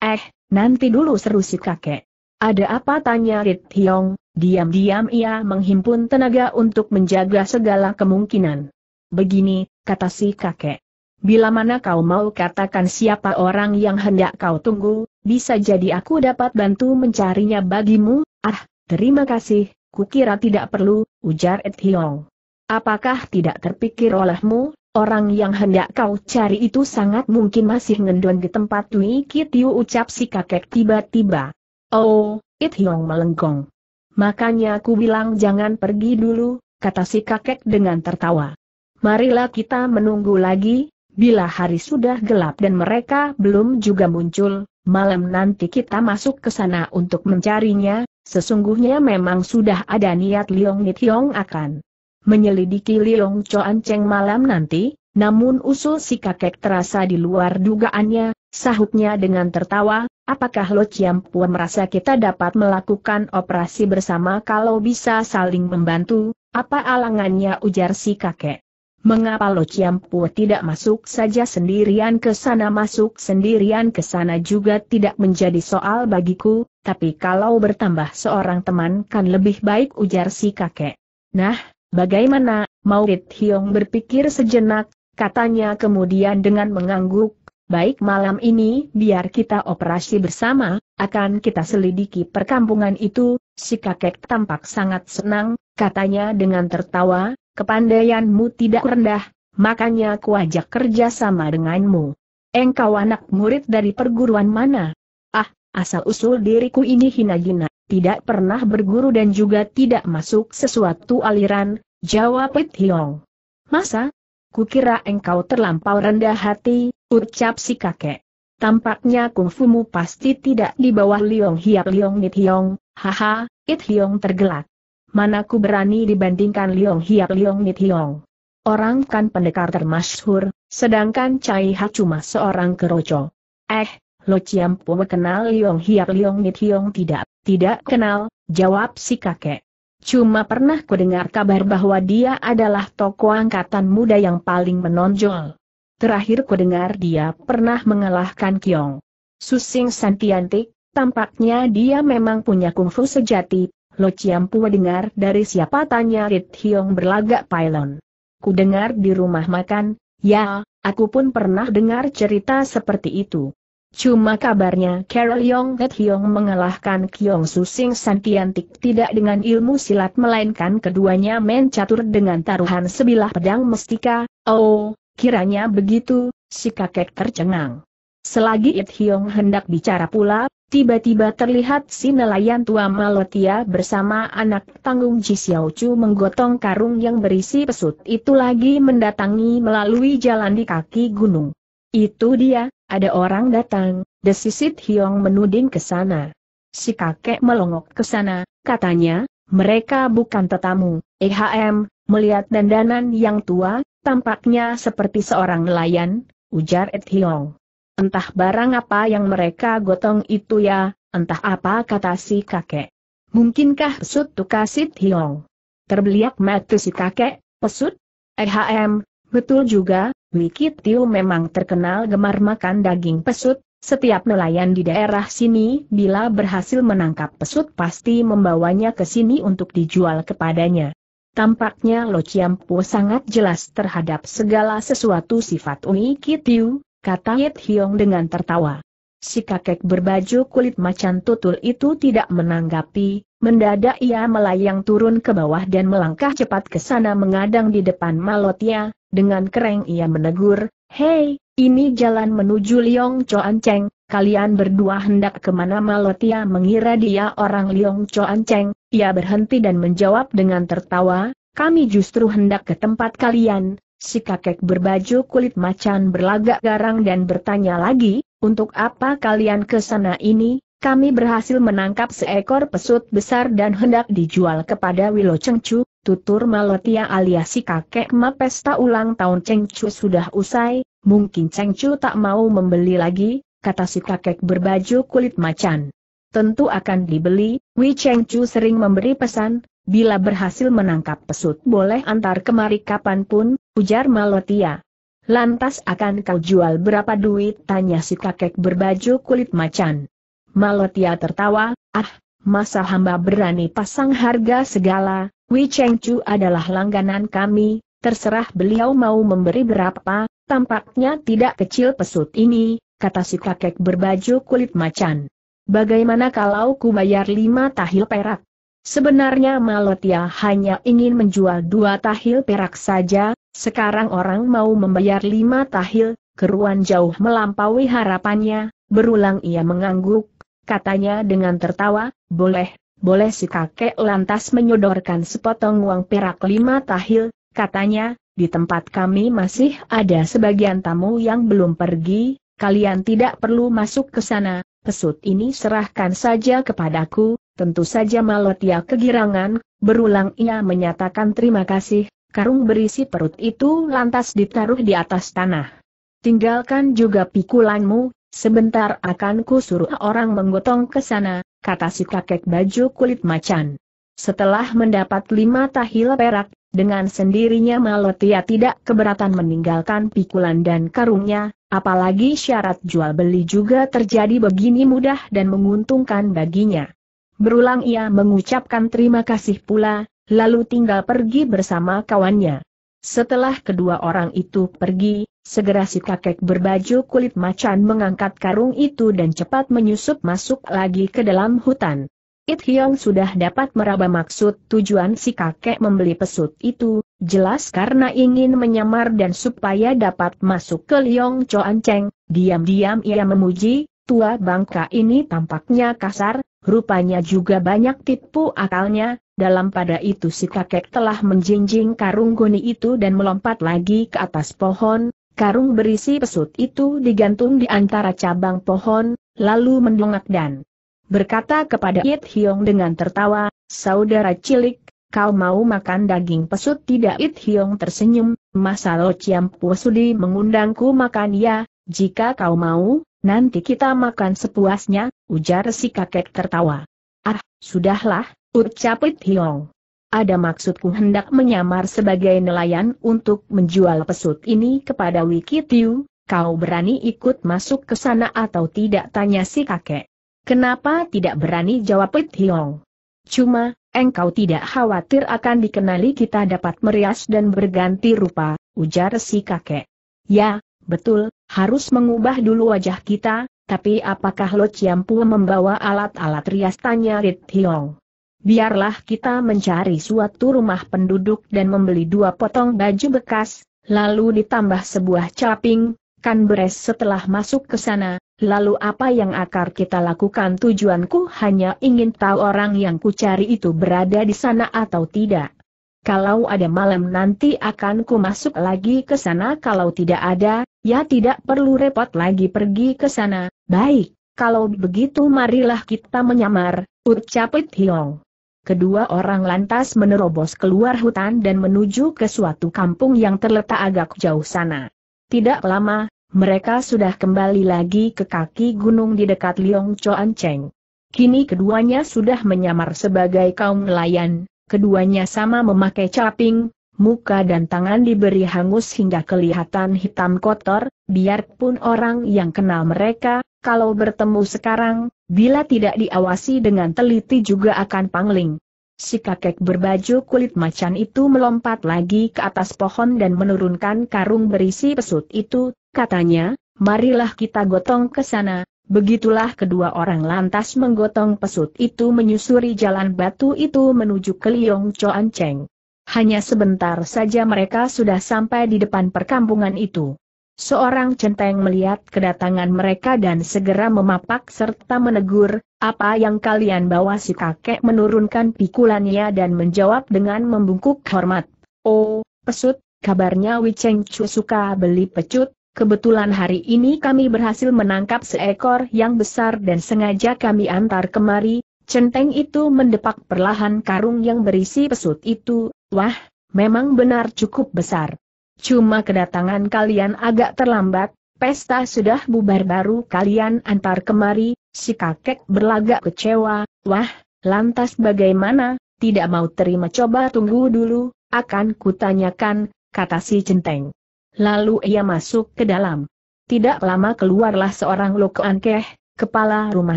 Eh, nanti dulu seru si kakek. Ada apa tanya Rit Hiong. diam-diam ia menghimpun tenaga untuk menjaga segala kemungkinan. Begini, kata si kakek. Bila mana kau mau katakan siapa orang yang hendak kau tunggu, bisa jadi aku dapat bantu mencarinya bagimu, ah, terima kasih, kukira tidak perlu, ujar Ed Hiong. Apakah tidak terpikir olehmu, Orang yang hendak kau cari itu sangat mungkin masih ngendon di tempat Tui Kitiu ucap si kakek tiba-tiba. Oh, It Hiong melengkong. Makanya aku bilang jangan pergi dulu, kata si kakek dengan tertawa. Marilah kita menunggu lagi, bila hari sudah gelap dan mereka belum juga muncul, malam nanti kita masuk ke sana untuk mencarinya, sesungguhnya memang sudah ada niat Liong It Hiong akan menyelidiki Lilong Choan Cheng malam nanti, namun usul si kakek terasa di luar dugaannya, sahutnya dengan tertawa, apakah Lo Pua merasa kita dapat melakukan operasi bersama kalau bisa saling membantu, apa alangannya ujar si kakek. Mengapa Lo Pua tidak masuk saja sendirian ke sana masuk sendirian ke sana juga tidak menjadi soal bagiku, tapi kalau bertambah seorang teman kan lebih baik ujar si kakek. Nah, Bagaimana, Maurit Hiong berpikir sejenak, katanya kemudian dengan mengangguk, baik malam ini biar kita operasi bersama, akan kita selidiki perkampungan itu, si kakek tampak sangat senang, katanya dengan tertawa, kepandaianmu tidak rendah, makanya kuajak kerja sama denganmu. Engkau anak murid dari perguruan mana? Ah, asal-usul diriku ini hina-hina tidak pernah berguru dan juga tidak masuk sesuatu aliran, jawab It Hiong. Masa? Kukira engkau terlampau rendah hati, ucap si kakek. Tampaknya kungfumu pasti tidak di bawah Liong Hiap Liong Nit Hiong, haha, It Hiong tergelak. Manaku berani dibandingkan Liong Hiap Liong Nit Hiong. Orang kan pendekar termasyhur, sedangkan Cai Ha cuma seorang keroco. Eh, Lo Chiam Pue kenal Liong Hiap Liong Nit Hiong tidak. Tidak kenal, jawab si kakek. Cuma pernah kudengar kabar bahwa dia adalah toko angkatan muda yang paling menonjol. Terakhir kudengar dia pernah mengalahkan Kiong. Susing Santiantik, tampaknya dia memang punya kungfu sejati, Lo Ciampu dengar dari siapa tanya Rit Hiong berlagak pylon. Ku dengar di rumah makan, ya, aku pun pernah dengar cerita seperti itu. Cuma kabarnya Carol Yong Net Hiong mengalahkan Kyong Susing Santiantik tidak dengan ilmu silat melainkan keduanya mencatur dengan taruhan sebilah pedang mestika, oh, kiranya begitu, si kakek tercengang. Selagi It Hiong hendak bicara pula, tiba-tiba terlihat si nelayan tua Malotia bersama anak tanggung Ji Xiao Chu menggotong karung yang berisi pesut itu lagi mendatangi melalui jalan di kaki gunung. Itu dia, ada orang datang, desisit Hiong menuding ke sana. Si kakek melongok ke sana, katanya, mereka bukan tetamu, EHM, melihat dandanan yang tua, tampaknya seperti seorang nelayan, ujar Ed Hiong. Entah barang apa yang mereka gotong itu ya, entah apa kata si kakek. Mungkinkah pesut tukasit Hiong? Terbeliak mati si kakek, pesut? EHM, betul juga, Wikitiu memang terkenal gemar makan daging pesut, setiap nelayan di daerah sini bila berhasil menangkap pesut pasti membawanya ke sini untuk dijual kepadanya. Tampaknya Lo Po sangat jelas terhadap segala sesuatu sifat Wikitiu, kata Yit Hiong dengan tertawa. Si kakek berbaju kulit macan tutul itu tidak menanggapi, Mendadak ia melayang turun ke bawah dan melangkah cepat ke sana mengadang di depan Malotia, dengan kereng ia menegur, Hei, ini jalan menuju Liong Choan Cheng, kalian berdua hendak kemana Malotia mengira dia orang Liong Choan Cheng, ia berhenti dan menjawab dengan tertawa, kami justru hendak ke tempat kalian, si kakek berbaju kulit macan berlagak garang dan bertanya lagi, untuk apa kalian ke sana ini, kami berhasil menangkap seekor pesut besar dan hendak dijual kepada Wilo Chengcu, tutur Malotia alias si kakek Ma pesta ulang tahun Chengcu sudah usai, mungkin Chengcu tak mau membeli lagi, kata si kakek berbaju kulit macan. Tentu akan dibeli, Wei Chengcu sering memberi pesan, bila berhasil menangkap pesut boleh antar kemari kapanpun, ujar Malotia. Lantas akan kau jual berapa duit? Tanya si kakek berbaju kulit macan. Malotia tertawa, ah, masa hamba berani pasang harga segala, Wei Cheng Chu adalah langganan kami, terserah beliau mau memberi berapa, tampaknya tidak kecil pesut ini, kata si kakek berbaju kulit macan. Bagaimana kalau ku bayar lima tahil perak? Sebenarnya Malotia hanya ingin menjual dua tahil perak saja, sekarang orang mau membayar lima tahil, keruan jauh melampaui harapannya, berulang ia mengangguk, Katanya dengan tertawa, boleh, boleh si kakek lantas menyodorkan sepotong uang perak lima tahil, katanya, di tempat kami masih ada sebagian tamu yang belum pergi, kalian tidak perlu masuk ke sana, pesut ini serahkan saja kepadaku, tentu saja Malotia kegirangan, berulang ia menyatakan terima kasih, karung berisi perut itu lantas ditaruh di atas tanah. Tinggalkan juga pikulanmu, Sebentar akan ku suruh orang menggotong ke sana, kata si kakek baju kulit macan. Setelah mendapat lima tahil perak, dengan sendirinya Malotia tidak keberatan meninggalkan pikulan dan karungnya, apalagi syarat jual beli juga terjadi begini mudah dan menguntungkan baginya. Berulang ia mengucapkan terima kasih pula, lalu tinggal pergi bersama kawannya. Setelah kedua orang itu pergi, Segera si kakek berbaju kulit macan mengangkat karung itu dan cepat menyusup masuk lagi ke dalam hutan. It Hyong sudah dapat meraba maksud tujuan si kakek membeli pesut itu, jelas karena ingin menyamar dan supaya dapat masuk ke Liong Choan Cheng, diam-diam ia memuji, tua bangka ini tampaknya kasar, rupanya juga banyak tipu akalnya, dalam pada itu si kakek telah menjinjing karung goni itu dan melompat lagi ke atas pohon, Karung berisi pesut itu digantung di antara cabang pohon, lalu mendongak dan berkata kepada It Hiong dengan tertawa, saudara cilik, kau mau makan daging pesut tidak It Hiong tersenyum, masa lo Ciampu Sudi mengundangku makan ya, jika kau mau, nanti kita makan sepuasnya, ujar si kakek tertawa. Ah, sudahlah, ucap It Hiong. Ada maksudku hendak menyamar sebagai nelayan untuk menjual pesut ini kepada Wikitiu, kau berani ikut masuk ke sana atau tidak tanya si kakek. Kenapa tidak berani jawab Pit Hiong? Cuma, engkau tidak khawatir akan dikenali kita dapat merias dan berganti rupa, ujar si kakek. Ya, betul, harus mengubah dulu wajah kita, tapi apakah Lo Chiampu membawa alat-alat rias tanya Rit Hiong? biarlah kita mencari suatu rumah penduduk dan membeli dua potong baju bekas, lalu ditambah sebuah caping, kan beres setelah masuk ke sana, lalu apa yang akar kita lakukan tujuanku hanya ingin tahu orang yang kucari itu berada di sana atau tidak. Kalau ada malam nanti akan ku masuk lagi ke sana kalau tidak ada, ya tidak perlu repot lagi pergi ke sana, baik, kalau begitu marilah kita menyamar, ucap Hiong. Kedua orang lantas menerobos keluar hutan dan menuju ke suatu kampung yang terletak agak jauh sana. Tidak lama, mereka sudah kembali lagi ke kaki gunung di dekat Liong Choan Cheng. Kini keduanya sudah menyamar sebagai kaum nelayan, keduanya sama memakai caping, muka dan tangan diberi hangus hingga kelihatan hitam kotor, biarpun orang yang kenal mereka, kalau bertemu sekarang, Bila tidak diawasi dengan teliti juga akan pangling. Si kakek berbaju kulit macan itu melompat lagi ke atas pohon dan menurunkan karung berisi pesut itu, katanya, marilah kita gotong ke sana. Begitulah kedua orang lantas menggotong pesut itu menyusuri jalan batu itu menuju ke Liong Choan Cheng. Hanya sebentar saja mereka sudah sampai di depan perkampungan itu. Seorang centeng melihat kedatangan mereka dan segera memapak serta menegur, apa yang kalian bawa si kakek menurunkan pikulannya dan menjawab dengan membungkuk hormat. Oh, pesut, kabarnya Wicheng Chu suka beli pecut, kebetulan hari ini kami berhasil menangkap seekor yang besar dan sengaja kami antar kemari, centeng itu mendepak perlahan karung yang berisi pesut itu, wah, memang benar cukup besar. Cuma kedatangan kalian agak terlambat, pesta sudah bubar baru kalian antar kemari, si kakek berlagak kecewa, wah, lantas bagaimana, tidak mau terima coba tunggu dulu, akan kutanyakan, kata si centeng. Lalu ia masuk ke dalam. Tidak lama keluarlah seorang lokoankeh, kepala rumah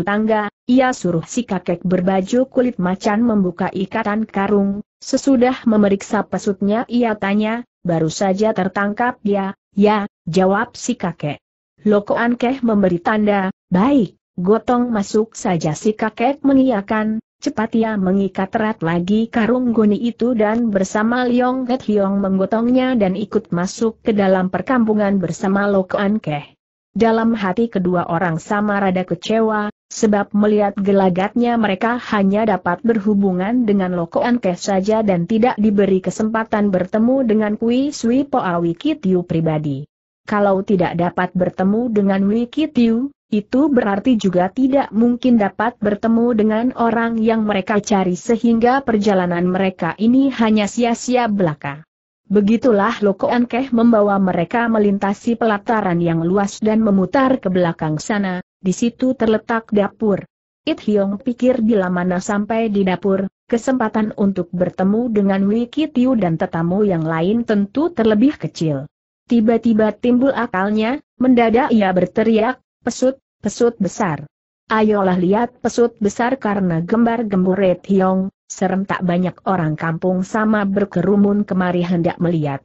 tangga, ia suruh si kakek berbaju kulit macan membuka ikatan karung, sesudah memeriksa pesutnya ia tanya, baru saja tertangkap dia, ya, jawab si kakek. Loko Ankeh memberi tanda, baik, gotong masuk saja si kakek mengiakan. cepat ia mengikat erat lagi karung goni itu dan bersama Liong Het Hiong menggotongnya dan ikut masuk ke dalam perkampungan bersama Loko Ankeh. Dalam hati kedua orang sama rada kecewa, Sebab melihat gelagatnya mereka hanya dapat berhubungan dengan Lokoan Kes saja dan tidak diberi kesempatan bertemu dengan Kui Sui Poa Tiu pribadi. Kalau tidak dapat bertemu dengan Wikitiu, itu berarti juga tidak mungkin dapat bertemu dengan orang yang mereka cari sehingga perjalanan mereka ini hanya sia-sia belaka. Begitulah Lokoan Ankeh membawa mereka melintasi pelataran yang luas dan memutar ke belakang sana, di situ terletak dapur. It Hyong pikir bila mana sampai di dapur, kesempatan untuk bertemu dengan Wiki Tiu dan tetamu yang lain tentu terlebih kecil. Tiba-tiba timbul akalnya, mendadak ia berteriak, pesut, pesut besar. Ayolah lihat pesut besar karena gembar gembur It Hyong, tak banyak orang kampung sama berkerumun kemari hendak melihat.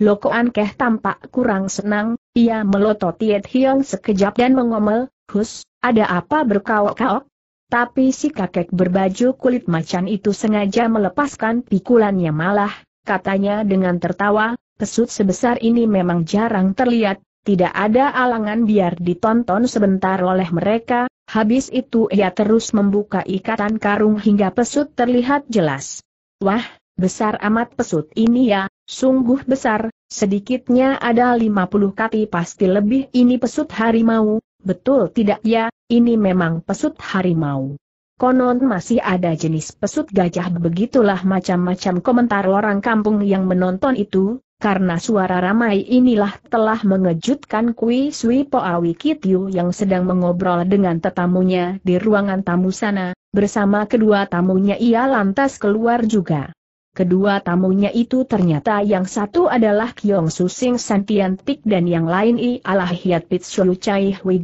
Lokoan Keh tampak kurang senang, ia melototi Tiet Hiong sekejap dan mengomel, Hus, ada apa berkaok-kaok? Tapi si kakek berbaju kulit macan itu sengaja melepaskan pikulannya malah, katanya dengan tertawa, pesut sebesar ini memang jarang terlihat, tidak ada alangan biar ditonton sebentar oleh mereka, habis itu ia terus membuka ikatan karung hingga pesut terlihat jelas. Wah, besar amat pesut ini ya, Sungguh besar, sedikitnya ada 50 kaki pasti lebih ini pesut harimau, betul tidak ya, ini memang pesut harimau. Konon masih ada jenis pesut gajah begitulah macam-macam komentar orang kampung yang menonton itu, karena suara ramai inilah telah mengejutkan Kui Sui Poawi Kitiu yang sedang mengobrol dengan tetamunya di ruangan tamu sana, bersama kedua tamunya ia lantas keluar juga. Kedua tamunya itu ternyata yang satu adalah Kiong Susing Santiantik dan yang lain ialah Hiat Pitsulu Chai Hui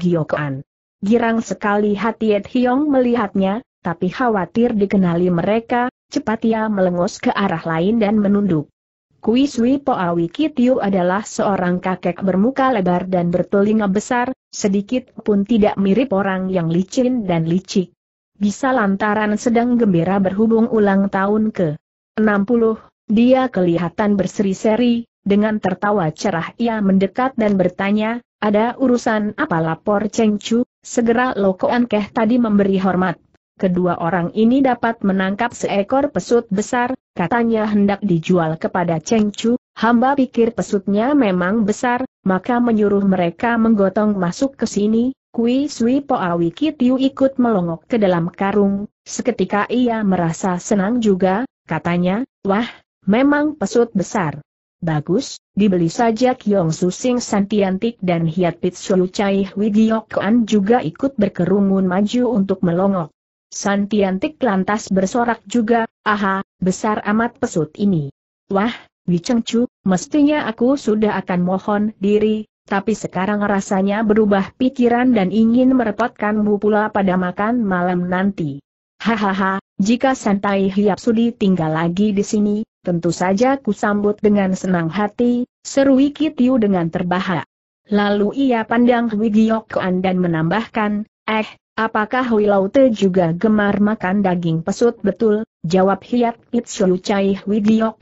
Girang sekali hati Ed Hyong melihatnya, tapi khawatir dikenali mereka, cepat ia melengos ke arah lain dan menunduk. Kui Sui Poawi Kitiu adalah seorang kakek bermuka lebar dan bertelinga besar, sedikit pun tidak mirip orang yang licin dan licik. Bisa lantaran sedang gembira berhubung ulang tahun ke 60, dia kelihatan berseri-seri, dengan tertawa cerah ia mendekat dan bertanya, ada urusan apa lapor Cheng Chu, segera Lokoan Keh tadi memberi hormat. Kedua orang ini dapat menangkap seekor pesut besar, katanya hendak dijual kepada Cheng Chu, hamba pikir pesutnya memang besar, maka menyuruh mereka menggotong masuk ke sini, Kui Sui Poawi Kitiu ikut melongok ke dalam karung, seketika ia merasa senang juga, Katanya, wah, memang pesut besar. Bagus, dibeli saja Kyong Susing Santiantik dan Hiat Pitsuyu Chai Widiokuan juga ikut berkerumun maju untuk melongok. Santiantik lantas bersorak juga, aha, besar amat pesut ini. Wah, Wicengcu, mestinya aku sudah akan mohon diri, tapi sekarang rasanya berubah pikiran dan ingin merepotkanmu pula pada makan malam nanti. Hahaha, jika Santai Hiap Sudi tinggal lagi di sini, tentu saja kusambut dengan senang hati, seru Tiu dengan terbahak. Lalu ia pandang Kuan dan menambahkan, eh, apakah Wilaute juga gemar makan daging pesut betul? Jawab Hiat Pitsuyu Chai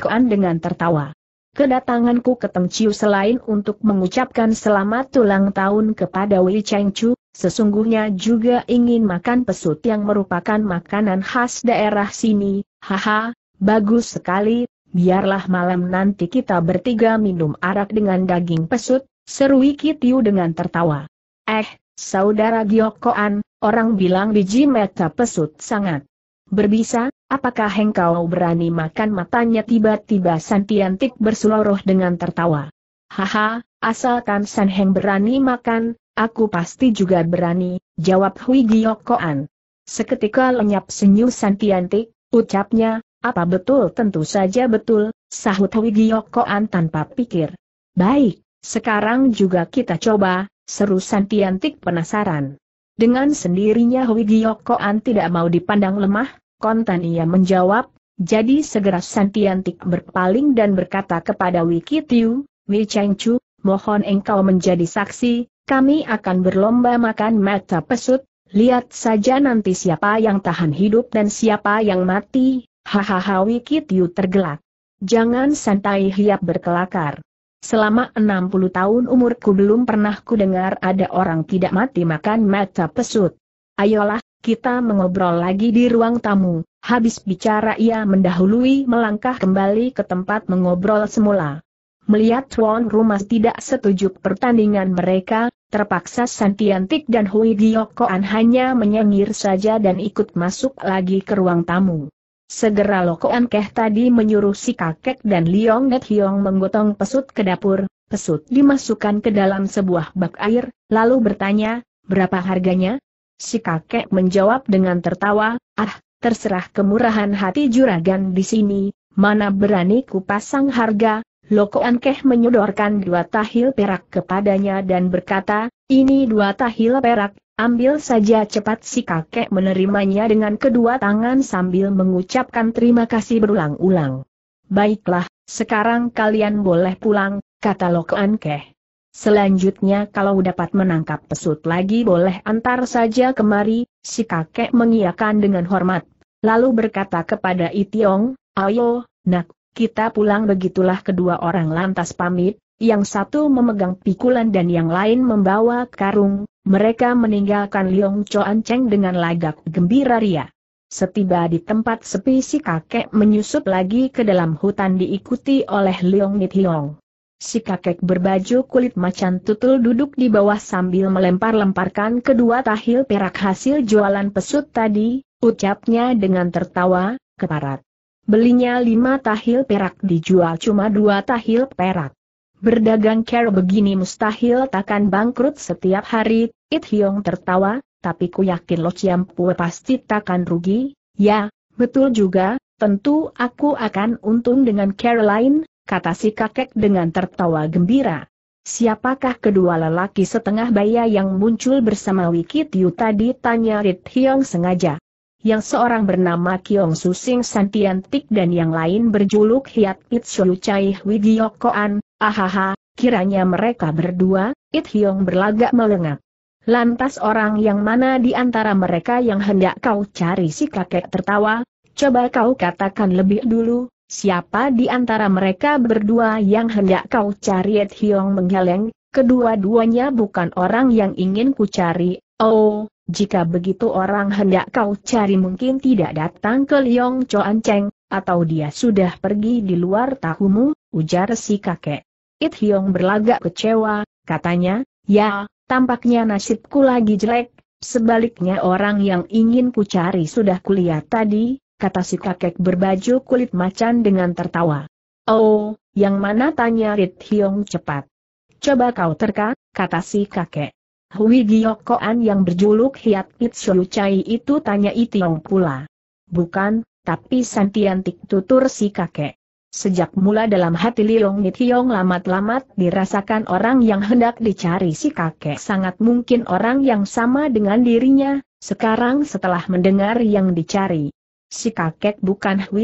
Kuan dengan tertawa. Kedatanganku ke Tengciu selain untuk mengucapkan selamat ulang tahun kepada Wei Chengchu, Sesungguhnya juga ingin makan pesut yang merupakan makanan khas daerah sini, haha, bagus sekali, biarlah malam nanti kita bertiga minum arak dengan daging pesut, seru Kitiu dengan tertawa. Eh, saudara Giokoan, orang bilang biji mata pesut sangat berbisa, apakah hengkau berani makan matanya tiba-tiba Santiantik berseloroh dengan tertawa. Haha, asalkan Sanheng berani makan, Aku pasti juga berani, jawab Hui Giyokoan. Seketika lenyap senyum Santiantik, ucapnya, apa betul tentu saja betul, sahut Hui Giyokoan tanpa pikir. Baik, sekarang juga kita coba, seru Santiantik penasaran. Dengan sendirinya Hui Giyokoan tidak mau dipandang lemah, kontan ia menjawab, jadi segera Santiantik berpaling dan berkata kepada Wiki Tiu, Wei Chengchu, mohon engkau menjadi saksi, kami akan berlomba makan mata pesut, lihat saja nanti siapa yang tahan hidup dan siapa yang mati, hahaha Wikit Yu tergelak. Jangan santai hiap berkelakar. Selama 60 tahun umurku belum pernah kudengar ada orang tidak mati makan mata pesut. Ayolah, kita mengobrol lagi di ruang tamu, habis bicara ia mendahului melangkah kembali ke tempat mengobrol semula. Melihat tuan rumah tidak setuju pertandingan mereka, Terpaksa Santiantik dan Hui Giyokoan hanya menyengir saja dan ikut masuk lagi ke ruang tamu. Segera Lokoan Keh tadi menyuruh si kakek dan Liong Net Hiong menggotong pesut ke dapur, pesut dimasukkan ke dalam sebuah bak air, lalu bertanya, berapa harganya? Si kakek menjawab dengan tertawa, ah, terserah kemurahan hati juragan di sini, mana berani ku pasang harga, Loko Ankeh menyodorkan dua tahil perak kepadanya dan berkata, ini dua tahil perak, ambil saja cepat si kakek menerimanya dengan kedua tangan sambil mengucapkan terima kasih berulang-ulang. Baiklah, sekarang kalian boleh pulang, kata Loko Ankeh. Selanjutnya kalau dapat menangkap pesut lagi boleh antar saja kemari, si kakek mengiakan dengan hormat. Lalu berkata kepada Itiong, ayo, nak, kita pulang begitulah kedua orang lantas pamit, yang satu memegang pikulan dan yang lain membawa karung, mereka meninggalkan Liong Choan Cheng dengan lagak gembira ria. Setiba di tempat sepi si kakek menyusup lagi ke dalam hutan diikuti oleh Leong Hiong. Si kakek berbaju kulit macan tutul duduk di bawah sambil melempar-lemparkan kedua tahil perak hasil jualan pesut tadi, ucapnya dengan tertawa, keparat. Belinya lima tahil perak dijual cuma dua tahil perak. Berdagang kera begini mustahil takkan bangkrut setiap hari, It Hiong tertawa, tapi ku yakin Lo Chiam Pue pasti takkan rugi, ya, betul juga, tentu aku akan untung dengan Caroline, kata si kakek dengan tertawa gembira. Siapakah kedua lelaki setengah baya yang muncul bersama Wiki Tiu tadi tanya It Hiong sengaja yang seorang bernama Kyong Susing Santiantik dan yang lain berjuluk Hiat It Shou Chai Widiokoan, ahaha, kiranya mereka berdua, It Hyong berlagak melengak. Lantas orang yang mana di antara mereka yang hendak kau cari si kakek tertawa, coba kau katakan lebih dulu, siapa di antara mereka berdua yang hendak kau cari It Hyong menggeleng, kedua-duanya bukan orang yang ingin ku cari, oh, jika begitu orang hendak kau cari mungkin tidak datang ke Liong Choan Cheng, atau dia sudah pergi di luar tahumu, ujar si kakek. It Hiong berlagak kecewa, katanya, ya, tampaknya nasibku lagi jelek, sebaliknya orang yang ingin ku cari sudah kulihat tadi, kata si kakek berbaju kulit macan dengan tertawa. Oh, yang mana tanya It Hiong cepat. Coba kau terka, kata si kakek. Hui yang berjuluk Hiat Pitshu Chai itu tanya Itiong pula. Bukan, tapi Santiantik tutur si kakek. Sejak mula dalam hati Liong Nithiong lamat-lamat dirasakan orang yang hendak dicari si kakek sangat mungkin orang yang sama dengan dirinya, sekarang setelah mendengar yang dicari. Si kakek bukan Hui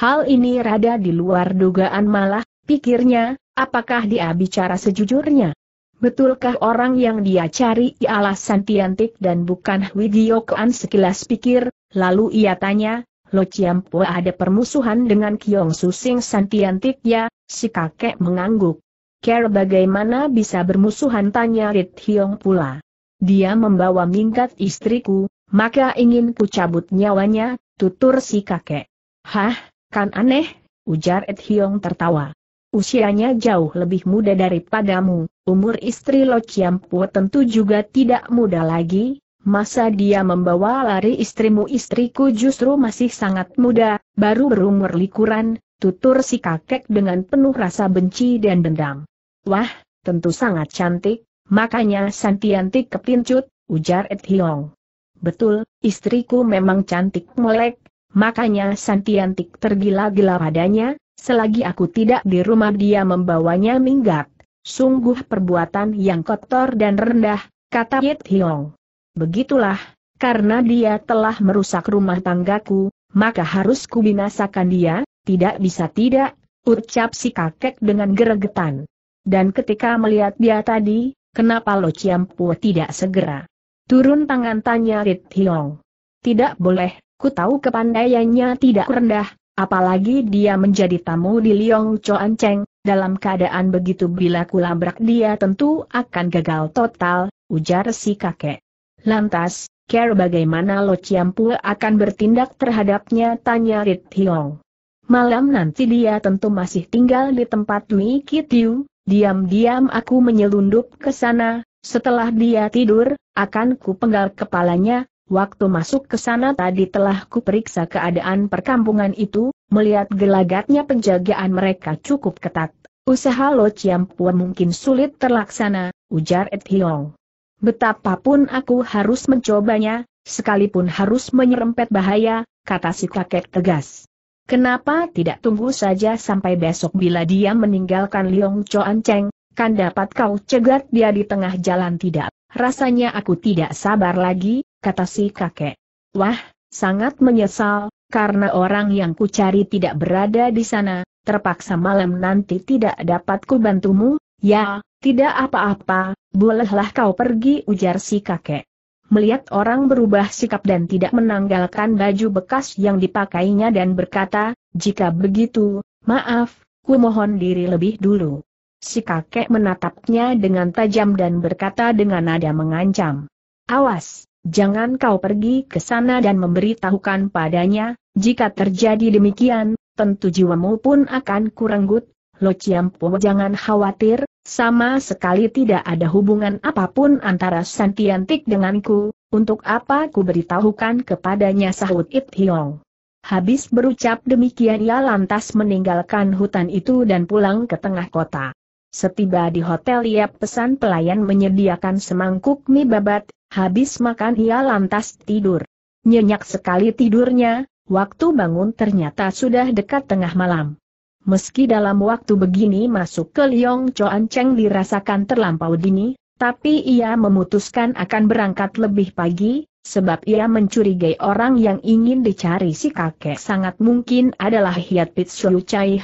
hal ini rada di luar dugaan malah, pikirnya, apakah dia bicara sejujurnya? Betulkah orang yang dia cari ialah Santiantik dan bukan Widyo Koan sekilas pikir, lalu ia tanya, Lo Chiampo ada permusuhan dengan Kiong Susing Santiantik ya, si kakek mengangguk. Care bagaimana bisa bermusuhan tanya Rit Hiong pula. Dia membawa mingkat istriku, maka ingin ku cabut nyawanya, tutur si kakek. Hah, kan aneh, ujar Ed Hiong tertawa. Usianya jauh lebih muda daripadamu, umur istri Lo tentu juga tidak muda lagi, masa dia membawa lari istrimu istriku justru masih sangat muda, baru berumur likuran, tutur si kakek dengan penuh rasa benci dan dendam. Wah, tentu sangat cantik, makanya Santianti kepincut, ujar Ed Hiong. Betul, istriku memang cantik melek, makanya Santiantik tergila-gila padanya, Selagi aku tidak di rumah dia membawanya minggat. Sungguh perbuatan yang kotor dan rendah, kata Yit Hiong. Begitulah, karena dia telah merusak rumah tanggaku, maka harus kubinasakan dia, tidak bisa tidak, ucap si kakek dengan geregetan. Dan ketika melihat dia tadi, kenapa Lo Ciampu tidak segera turun tangan tanya Rit Hiong. Tidak boleh, ku tahu kepandaiannya tidak rendah, Apalagi dia menjadi tamu di Liong Choan Cheng, dalam keadaan begitu bila kulabrak dia tentu akan gagal total, ujar si kakek. Lantas, care bagaimana Lo Chiampu akan bertindak terhadapnya tanya Rit Hiong. Malam nanti dia tentu masih tinggal di tempat Lui Kitiu, diam-diam aku menyelundup ke sana, setelah dia tidur, akan ku penggal kepalanya, Waktu masuk ke sana tadi telah kuperiksa keadaan perkampungan itu, melihat gelagatnya penjagaan mereka cukup ketat. Usaha Lo Chiampua mungkin sulit terlaksana, ujar Ed Hiong. Betapapun aku harus mencobanya, sekalipun harus menyerempet bahaya, kata si kakek tegas. Kenapa tidak tunggu saja sampai besok bila dia meninggalkan Liong Choan Cheng, kan dapat kau cegat dia di tengah jalan tidak? Rasanya aku tidak sabar lagi, kata si kakek. Wah, sangat menyesal, karena orang yang kucari tidak berada di sana, terpaksa malam nanti tidak dapat kubantumu, ya, tidak apa-apa, bolehlah kau pergi ujar si kakek. Melihat orang berubah sikap dan tidak menanggalkan baju bekas yang dipakainya dan berkata, jika begitu, maaf, ku mohon diri lebih dulu. Si kakek menatapnya dengan tajam dan berkata dengan nada mengancam. Awas, Jangan kau pergi ke sana dan memberitahukan padanya, jika terjadi demikian, tentu jiwamu pun akan kurenggut. Lo Ciampo jangan khawatir, sama sekali tidak ada hubungan apapun antara Santiantik denganku, untuk apa ku beritahukan kepadanya sahut Ip Hiong. Habis berucap demikian ia lantas meninggalkan hutan itu dan pulang ke tengah kota. Setiba di hotel ia pesan pelayan menyediakan semangkuk mie babat, Habis makan ia lantas tidur. Nyenyak sekali tidurnya, waktu bangun ternyata sudah dekat tengah malam. Meski dalam waktu begini masuk ke Liong Choan Cheng dirasakan terlampau dini, tapi ia memutuskan akan berangkat lebih pagi, sebab ia mencurigai orang yang ingin dicari si kakek sangat mungkin adalah Hiat Pit Shou Chai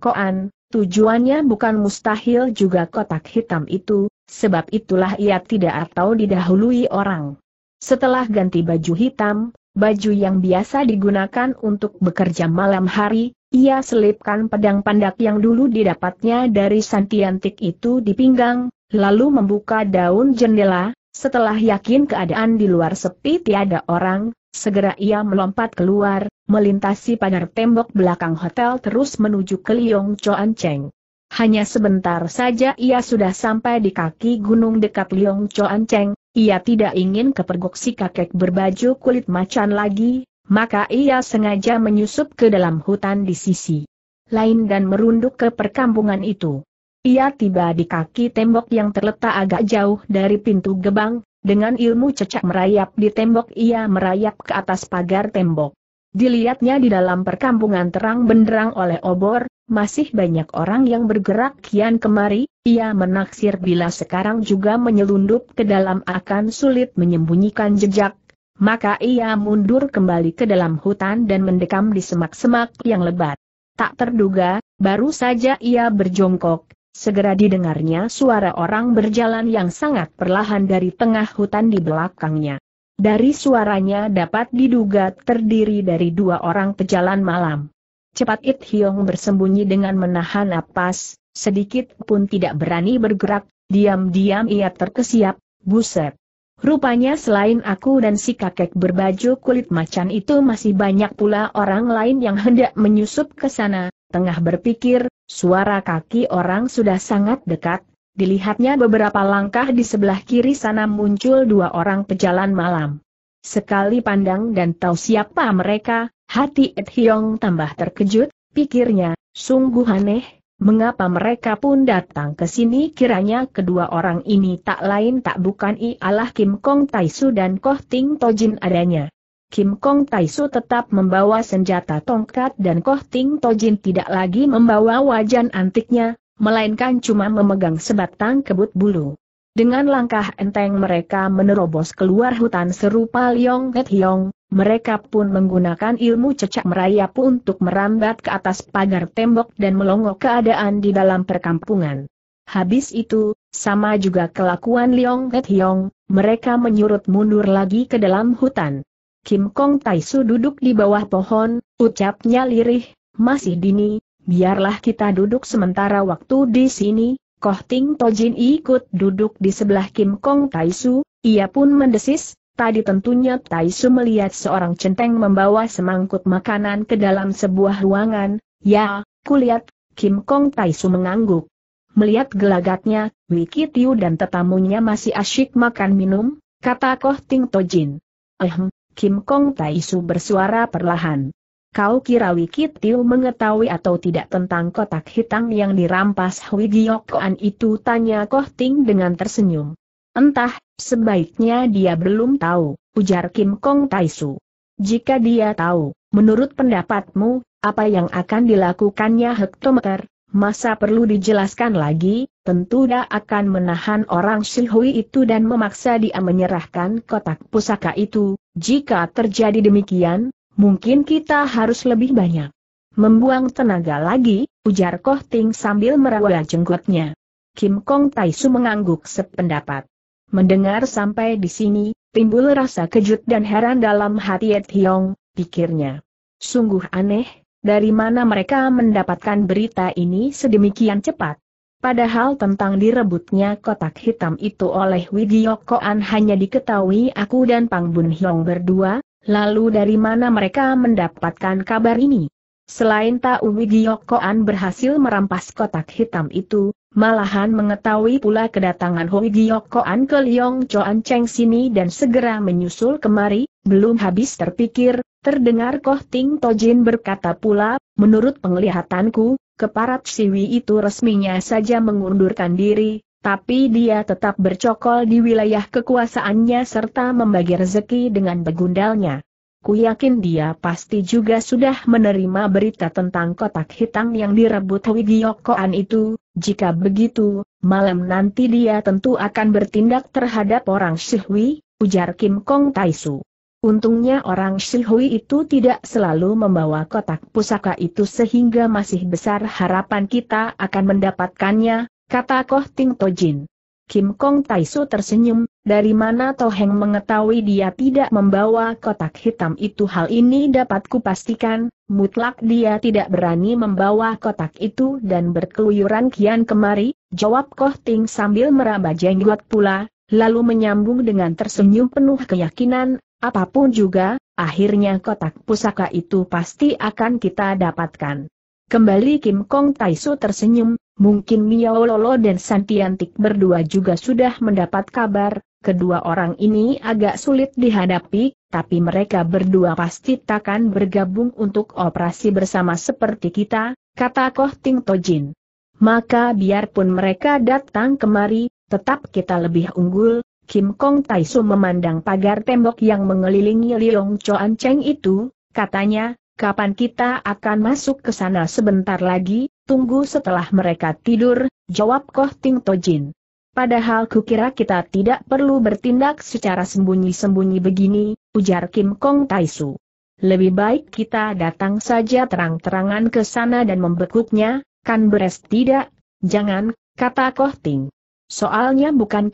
Koan, tujuannya bukan mustahil juga kotak hitam itu, sebab itulah ia tidak atau didahului orang. Setelah ganti baju hitam, baju yang biasa digunakan untuk bekerja malam hari, ia selipkan pedang pandak yang dulu didapatnya dari santiantik itu di pinggang, lalu membuka daun jendela, setelah yakin keadaan di luar sepi tiada orang, segera ia melompat keluar, melintasi pagar tembok belakang hotel terus menuju ke Liong Choan Cheng. Hanya sebentar saja ia sudah sampai di kaki gunung dekat Liong Choan Cheng, ia tidak ingin kepergok si kakek berbaju kulit macan lagi, maka ia sengaja menyusup ke dalam hutan di sisi lain dan merunduk ke perkampungan itu. Ia tiba di kaki tembok yang terletak agak jauh dari pintu gebang, dengan ilmu cecak merayap di tembok ia merayap ke atas pagar tembok. Dilihatnya di dalam perkampungan terang benderang oleh obor, masih banyak orang yang bergerak kian kemari, ia menaksir bila sekarang juga menyelundup ke dalam akan sulit menyembunyikan jejak, maka ia mundur kembali ke dalam hutan dan mendekam di semak-semak yang lebat. Tak terduga, baru saja ia berjongkok, segera didengarnya suara orang berjalan yang sangat perlahan dari tengah hutan di belakangnya. Dari suaranya dapat diduga terdiri dari dua orang pejalan malam. Cepat It Hiong bersembunyi dengan menahan napas, sedikit pun tidak berani bergerak, diam-diam ia terkesiap, buset. Rupanya selain aku dan si kakek berbaju kulit macan itu masih banyak pula orang lain yang hendak menyusup ke sana, tengah berpikir, suara kaki orang sudah sangat dekat, dilihatnya beberapa langkah di sebelah kiri sana muncul dua orang pejalan malam. Sekali pandang dan tahu siapa mereka, Hati Ed Hiong tambah terkejut, pikirnya, sungguh aneh, mengapa mereka pun datang ke sini kiranya kedua orang ini tak lain tak bukan ialah Kim Kong Taisu dan Koh Ting Tojin adanya. Kim Kong Taisu tetap membawa senjata tongkat dan Koh Ting Tojin tidak lagi membawa wajan antiknya, melainkan cuma memegang sebatang kebut bulu. Dengan langkah enteng mereka menerobos keluar hutan serupa Liong Het Hiong, mereka pun menggunakan ilmu cecak merayap untuk merambat ke atas pagar tembok dan melongok keadaan di dalam perkampungan. Habis itu, sama juga kelakuan Liong Het Hiong, mereka menyurut mundur lagi ke dalam hutan. Kim Kong Taisu duduk di bawah pohon, ucapnya lirih, masih dini, biarlah kita duduk sementara waktu di sini, Koh Ting Tojin ikut duduk di sebelah Kim Kong Taisu, ia pun mendesis, Tadi tentunya Taisu melihat seorang centeng membawa semangkut makanan ke dalam sebuah ruangan, ya, kulihat, Kim Kong Taisu mengangguk. Melihat gelagatnya, Wiki Tiu dan tetamunya masih asyik makan minum, kata Koh Ting Tojin. Ehm, Kim Kong Taisu bersuara perlahan. Kau kira Wiki Tiu mengetahui atau tidak tentang kotak hitam yang dirampas Hui Giyok Koan itu tanya Koh Ting dengan tersenyum. Entah, sebaiknya dia belum tahu, ujar Kim Kong Taisu. Jika dia tahu, menurut pendapatmu, apa yang akan dilakukannya hektometer, masa perlu dijelaskan lagi, tentu dia akan menahan orang Silhui itu dan memaksa dia menyerahkan kotak pusaka itu, jika terjadi demikian, mungkin kita harus lebih banyak membuang tenaga lagi, ujar Koh Ting sambil merawat jenggotnya. Kim Kong Taisu mengangguk sependapat. Mendengar sampai di sini, timbul rasa kejut dan heran dalam hati Ed Hiong, pikirnya. Sungguh aneh, dari mana mereka mendapatkan berita ini sedemikian cepat. Padahal tentang direbutnya kotak hitam itu oleh Widiokoan hanya diketahui aku dan Pang Bun Hiong berdua, lalu dari mana mereka mendapatkan kabar ini? Selain tahu Widiokoan berhasil merampas kotak hitam itu, Malahan mengetahui pula kedatangan Hui Giok Koan ke Liong Choan Cheng sini dan segera menyusul kemari, belum habis terpikir, terdengar Koh Ting Tojin berkata pula, menurut penglihatanku, keparat siwi itu resminya saja mengundurkan diri, tapi dia tetap bercokol di wilayah kekuasaannya serta membagi rezeki dengan begundalnya. Ku yakin dia pasti juga sudah menerima berita tentang kotak hitam yang direbut Wigiokoan itu, jika begitu, malam nanti dia tentu akan bertindak terhadap orang Shihui, ujar Kim Kong Taisu. Untungnya orang Shihui itu tidak selalu membawa kotak pusaka itu sehingga masih besar harapan kita akan mendapatkannya, kata Koh Ting Tojin. Kim Kong Taisu tersenyum, dari mana Toheng mengetahui dia tidak membawa kotak hitam itu hal ini dapat kupastikan, mutlak dia tidak berani membawa kotak itu dan berkeluyuran kian kemari, jawab Koh Ting sambil meraba jenggot pula, lalu menyambung dengan tersenyum penuh keyakinan, apapun juga, akhirnya kotak pusaka itu pasti akan kita dapatkan. Kembali Kim Kong Taisu tersenyum, Mungkin Miao Lolo dan Santiantik berdua juga sudah mendapat kabar, kedua orang ini agak sulit dihadapi, tapi mereka berdua pasti takkan bergabung untuk operasi bersama seperti kita, kata Koh Ting Tojin. Maka biarpun mereka datang kemari, tetap kita lebih unggul, Kim Kong Taisu memandang pagar tembok yang mengelilingi Liong Choan Cheng itu, katanya, kapan kita akan masuk ke sana sebentar lagi, Tunggu setelah mereka tidur, jawab Koh Ting Tojin. Padahal kukira kita tidak perlu bertindak secara sembunyi-sembunyi begini, ujar Kim Kong Taisu. Lebih baik kita datang saja terang-terangan ke sana dan membekuknya, kan beres tidak? Jangan, kata Koh Ting. Soalnya bukan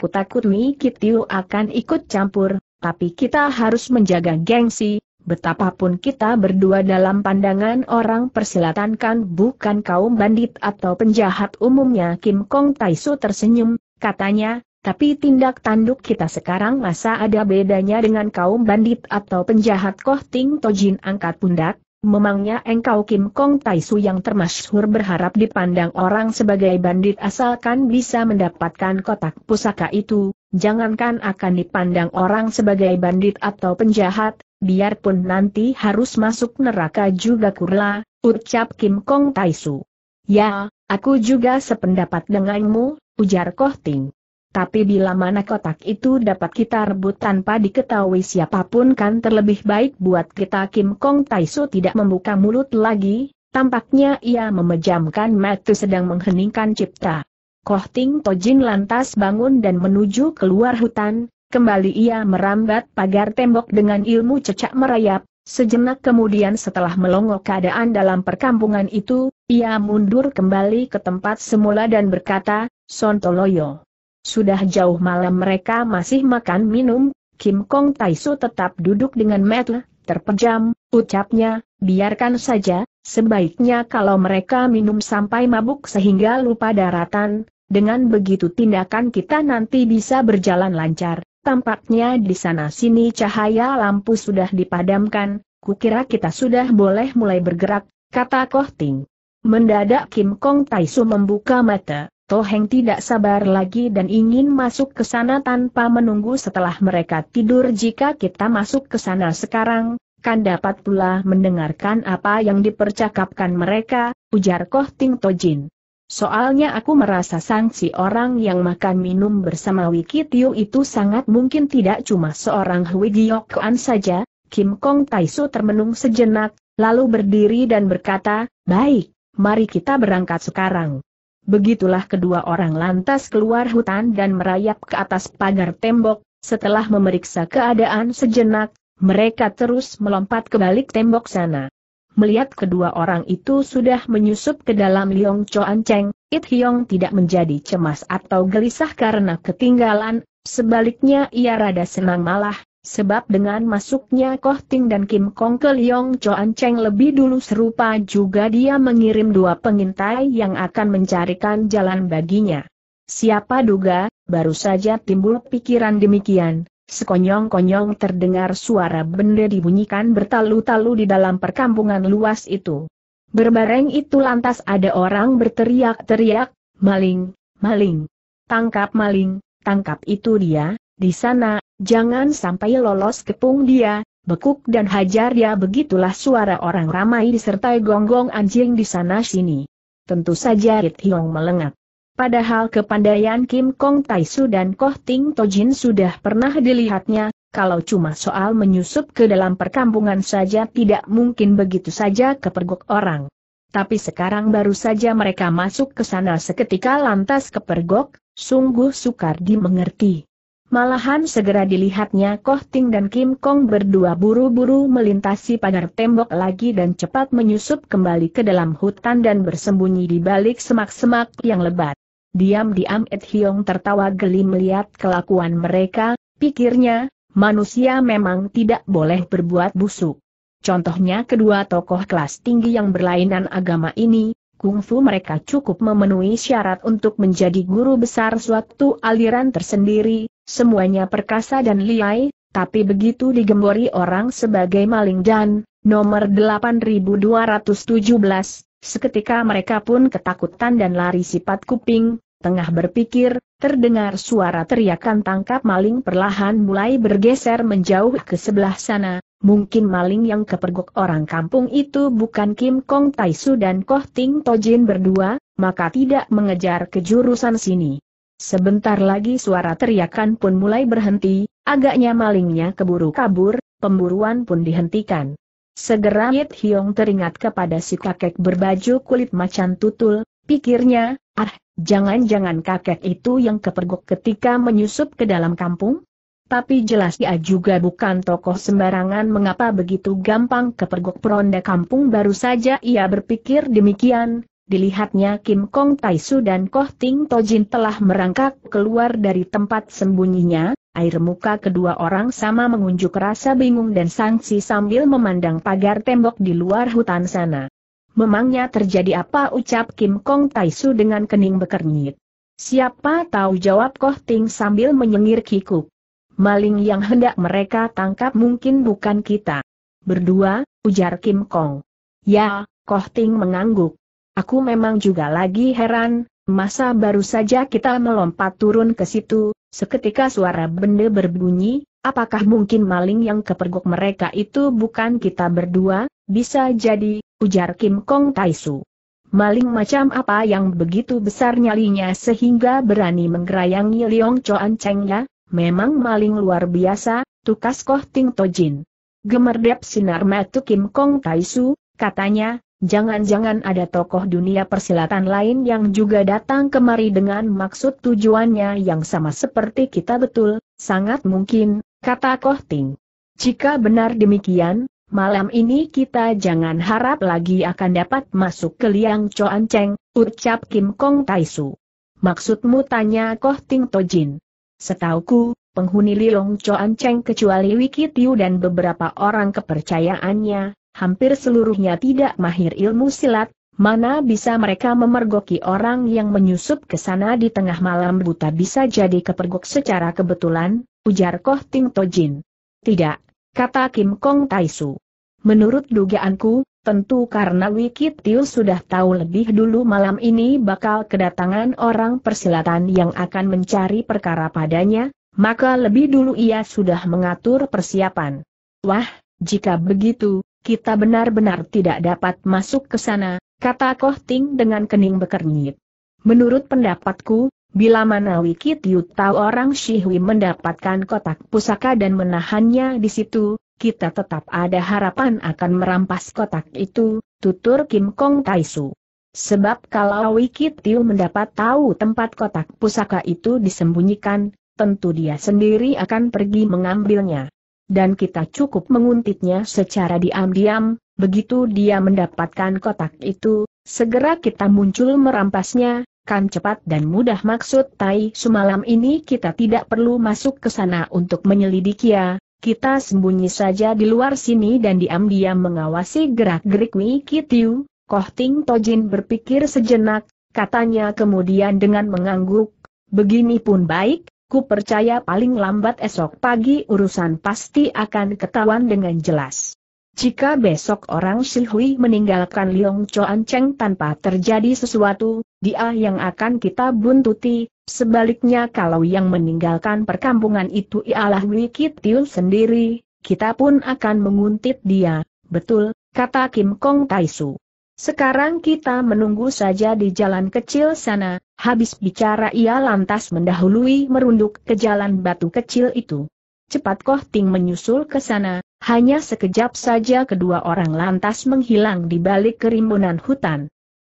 Mi Kitiu akan ikut campur, tapi kita harus menjaga gengsi, Betapapun kita berdua dalam pandangan orang persilatan kan bukan kaum bandit atau penjahat umumnya Kim Kong Taisu tersenyum, katanya, tapi tindak tanduk kita sekarang masa ada bedanya dengan kaum bandit atau penjahat Koh Ting Tojin angkat pundak, memangnya engkau Kim Kong Taisu yang termasyhur berharap dipandang orang sebagai bandit asalkan bisa mendapatkan kotak pusaka itu, jangankan akan dipandang orang sebagai bandit atau penjahat, biarpun nanti harus masuk neraka juga kurla, ucap Kim Kong Taisu. Ya, aku juga sependapat denganmu, ujar Koh Ting. Tapi bila mana kotak itu dapat kita rebut tanpa diketahui siapapun kan terlebih baik buat kita Kim Kong Taisu tidak membuka mulut lagi, tampaknya ia memejamkan mata sedang mengheningkan cipta. Koh Ting Tojin lantas bangun dan menuju keluar hutan, Kembali ia merambat pagar tembok dengan ilmu cecak merayap, sejenak kemudian setelah melongo keadaan dalam perkampungan itu, ia mundur kembali ke tempat semula dan berkata, Sontoloyo. Sudah jauh malam mereka masih makan minum, Kim Kong Taisu tetap duduk dengan metel, terpejam, ucapnya, biarkan saja, sebaiknya kalau mereka minum sampai mabuk sehingga lupa daratan, dengan begitu tindakan kita nanti bisa berjalan lancar. Tampaknya di sana-sini cahaya lampu sudah dipadamkan, kukira kita sudah boleh mulai bergerak, kata Koh Ting. Mendadak Kim Kong Taisu membuka mata, Toheng tidak sabar lagi dan ingin masuk ke sana tanpa menunggu setelah mereka tidur jika kita masuk ke sana sekarang, kan dapat pula mendengarkan apa yang dipercakapkan mereka, ujar Koh Ting Tojin. Soalnya aku merasa sanksi orang yang makan minum bersama Wiki Tio itu sangat mungkin tidak cuma seorang Hui Giyokwan saja, Kim Kong Taisu termenung sejenak, lalu berdiri dan berkata, baik, mari kita berangkat sekarang. Begitulah kedua orang lantas keluar hutan dan merayap ke atas pagar tembok, setelah memeriksa keadaan sejenak, mereka terus melompat ke balik tembok sana. Melihat kedua orang itu sudah menyusup ke dalam Liong Choan Cheng, It Hyong tidak menjadi cemas atau gelisah karena ketinggalan, sebaliknya ia rada senang malah, sebab dengan masuknya Koh Ting dan Kim Kong ke Liong Choan Cheng lebih dulu serupa juga dia mengirim dua pengintai yang akan mencarikan jalan baginya. Siapa duga, baru saja timbul pikiran demikian, Sekonyong-konyong terdengar suara benda dibunyikan bertalu-talu di dalam perkampungan luas itu. Berbareng itu lantas ada orang berteriak-teriak, maling, maling, tangkap maling, tangkap itu dia, di sana, jangan sampai lolos kepung dia, bekuk dan hajar dia begitulah suara orang ramai disertai gonggong anjing di sana sini. Tentu saja Hit Hiong melengak. Padahal kepandaian Kim Kong Tai Su dan Koh Ting Tojin sudah pernah dilihatnya, kalau cuma soal menyusup ke dalam perkampungan saja tidak mungkin begitu saja kepergok orang. Tapi sekarang baru saja mereka masuk ke sana seketika lantas kepergok, sungguh sukar dimengerti. Malahan segera dilihatnya Koh Ting dan Kim Kong berdua buru-buru melintasi pagar tembok lagi dan cepat menyusup kembali ke dalam hutan dan bersembunyi di balik semak-semak yang lebat. Diam-diam Ed Hiong tertawa geli melihat kelakuan mereka, pikirnya, manusia memang tidak boleh berbuat busuk. Contohnya kedua tokoh kelas tinggi yang berlainan agama ini, kungfu mereka cukup memenuhi syarat untuk menjadi guru besar suatu aliran tersendiri, semuanya perkasa dan liai, tapi begitu digembori orang sebagai maling dan, nomor 8217, Seketika mereka pun ketakutan dan lari sifat kuping, tengah berpikir, terdengar suara teriakan tangkap maling perlahan mulai bergeser menjauh ke sebelah sana, mungkin maling yang kepergok orang kampung itu bukan Kim Kong Su dan Koh Ting Tojin berdua, maka tidak mengejar ke jurusan sini. Sebentar lagi suara teriakan pun mulai berhenti, agaknya malingnya keburu kabur, pemburuan pun dihentikan. Segera Yit Hyong teringat kepada si kakek berbaju kulit macan tutul, pikirnya, ah, jangan-jangan kakek itu yang kepergok ketika menyusup ke dalam kampung? Tapi jelas ia juga bukan tokoh sembarangan mengapa begitu gampang kepergok peronda kampung baru saja ia berpikir demikian, dilihatnya Kim Kong Taisu dan Koh Ting Tojin telah merangkak keluar dari tempat sembunyinya, Air muka kedua orang sama mengunjuk rasa bingung dan sangsi sambil memandang pagar tembok di luar hutan sana. Memangnya terjadi apa ucap Kim Kong Taisu dengan kening bekernyit. Siapa tahu jawab Koh Ting sambil menyengir kikuk. Maling yang hendak mereka tangkap mungkin bukan kita. Berdua, ujar Kim Kong. Ya, Koh Ting mengangguk. Aku memang juga lagi heran, masa baru saja kita melompat turun ke situ, Seketika suara benda berbunyi, apakah mungkin maling yang kepergok mereka itu bukan kita berdua, bisa jadi, ujar Kim Kong Taisu. Maling macam apa yang begitu besar nyalinya sehingga berani menggerayangi Leong Choan Cheng ya, memang maling luar biasa, tukas Koh Ting Tojin. Gemerdep sinar mata Kim Kong Taisu, katanya, Jangan-jangan ada tokoh dunia persilatan lain yang juga datang kemari dengan maksud tujuannya yang sama seperti kita betul, sangat mungkin, kata Kohting. Jika benar demikian, malam ini kita jangan harap lagi akan dapat masuk ke liang Choan Cheng, ucap Kim Kong Taisu. Maksudmu tanya Kohting Tojin. Setauku, penghuni Liang Choan Cheng kecuali Wiki Tiu dan beberapa orang kepercayaannya, hampir seluruhnya tidak mahir ilmu silat, mana bisa mereka memergoki orang yang menyusup ke sana di tengah malam buta bisa jadi kepergok secara kebetulan, ujar Koh Ting Tojin. Tidak, kata Kim Kong Taisu. Menurut dugaanku, tentu karena Wiki Tiu sudah tahu lebih dulu malam ini bakal kedatangan orang persilatan yang akan mencari perkara padanya, maka lebih dulu ia sudah mengatur persiapan. Wah, jika begitu, kita benar-benar tidak dapat masuk ke sana, kata Koh Ting dengan kening bekernyit. Menurut pendapatku, bila mana Tiu tahu orang Shihui mendapatkan kotak pusaka dan menahannya di situ, kita tetap ada harapan akan merampas kotak itu, tutur Kim Kong Taisu. Sebab kalau Wiki Tiu mendapat tahu tempat kotak pusaka itu disembunyikan, tentu dia sendiri akan pergi mengambilnya dan kita cukup menguntitnya secara diam-diam, begitu dia mendapatkan kotak itu, segera kita muncul merampasnya, kan cepat dan mudah maksud Tai semalam ini kita tidak perlu masuk ke sana untuk menyelidiki ya, kita sembunyi saja di luar sini dan diam-diam mengawasi gerak-gerik Wikitiu, Koh Ting Tojin berpikir sejenak, katanya kemudian dengan mengangguk, begini pun baik, Ku percaya paling lambat esok pagi urusan pasti akan ketahuan dengan jelas. Jika besok orang Shihui meninggalkan Liong Choan Cheng tanpa terjadi sesuatu, dia yang akan kita buntuti, sebaliknya kalau yang meninggalkan perkampungan itu ialah Wiki Tiu sendiri, kita pun akan menguntit dia, betul, kata Kim Kong Taisu. Sekarang kita menunggu saja di jalan kecil sana, habis bicara ia lantas mendahului merunduk ke jalan batu kecil itu. Cepat Koh Ting menyusul ke sana, hanya sekejap saja kedua orang lantas menghilang di balik kerimbunan hutan.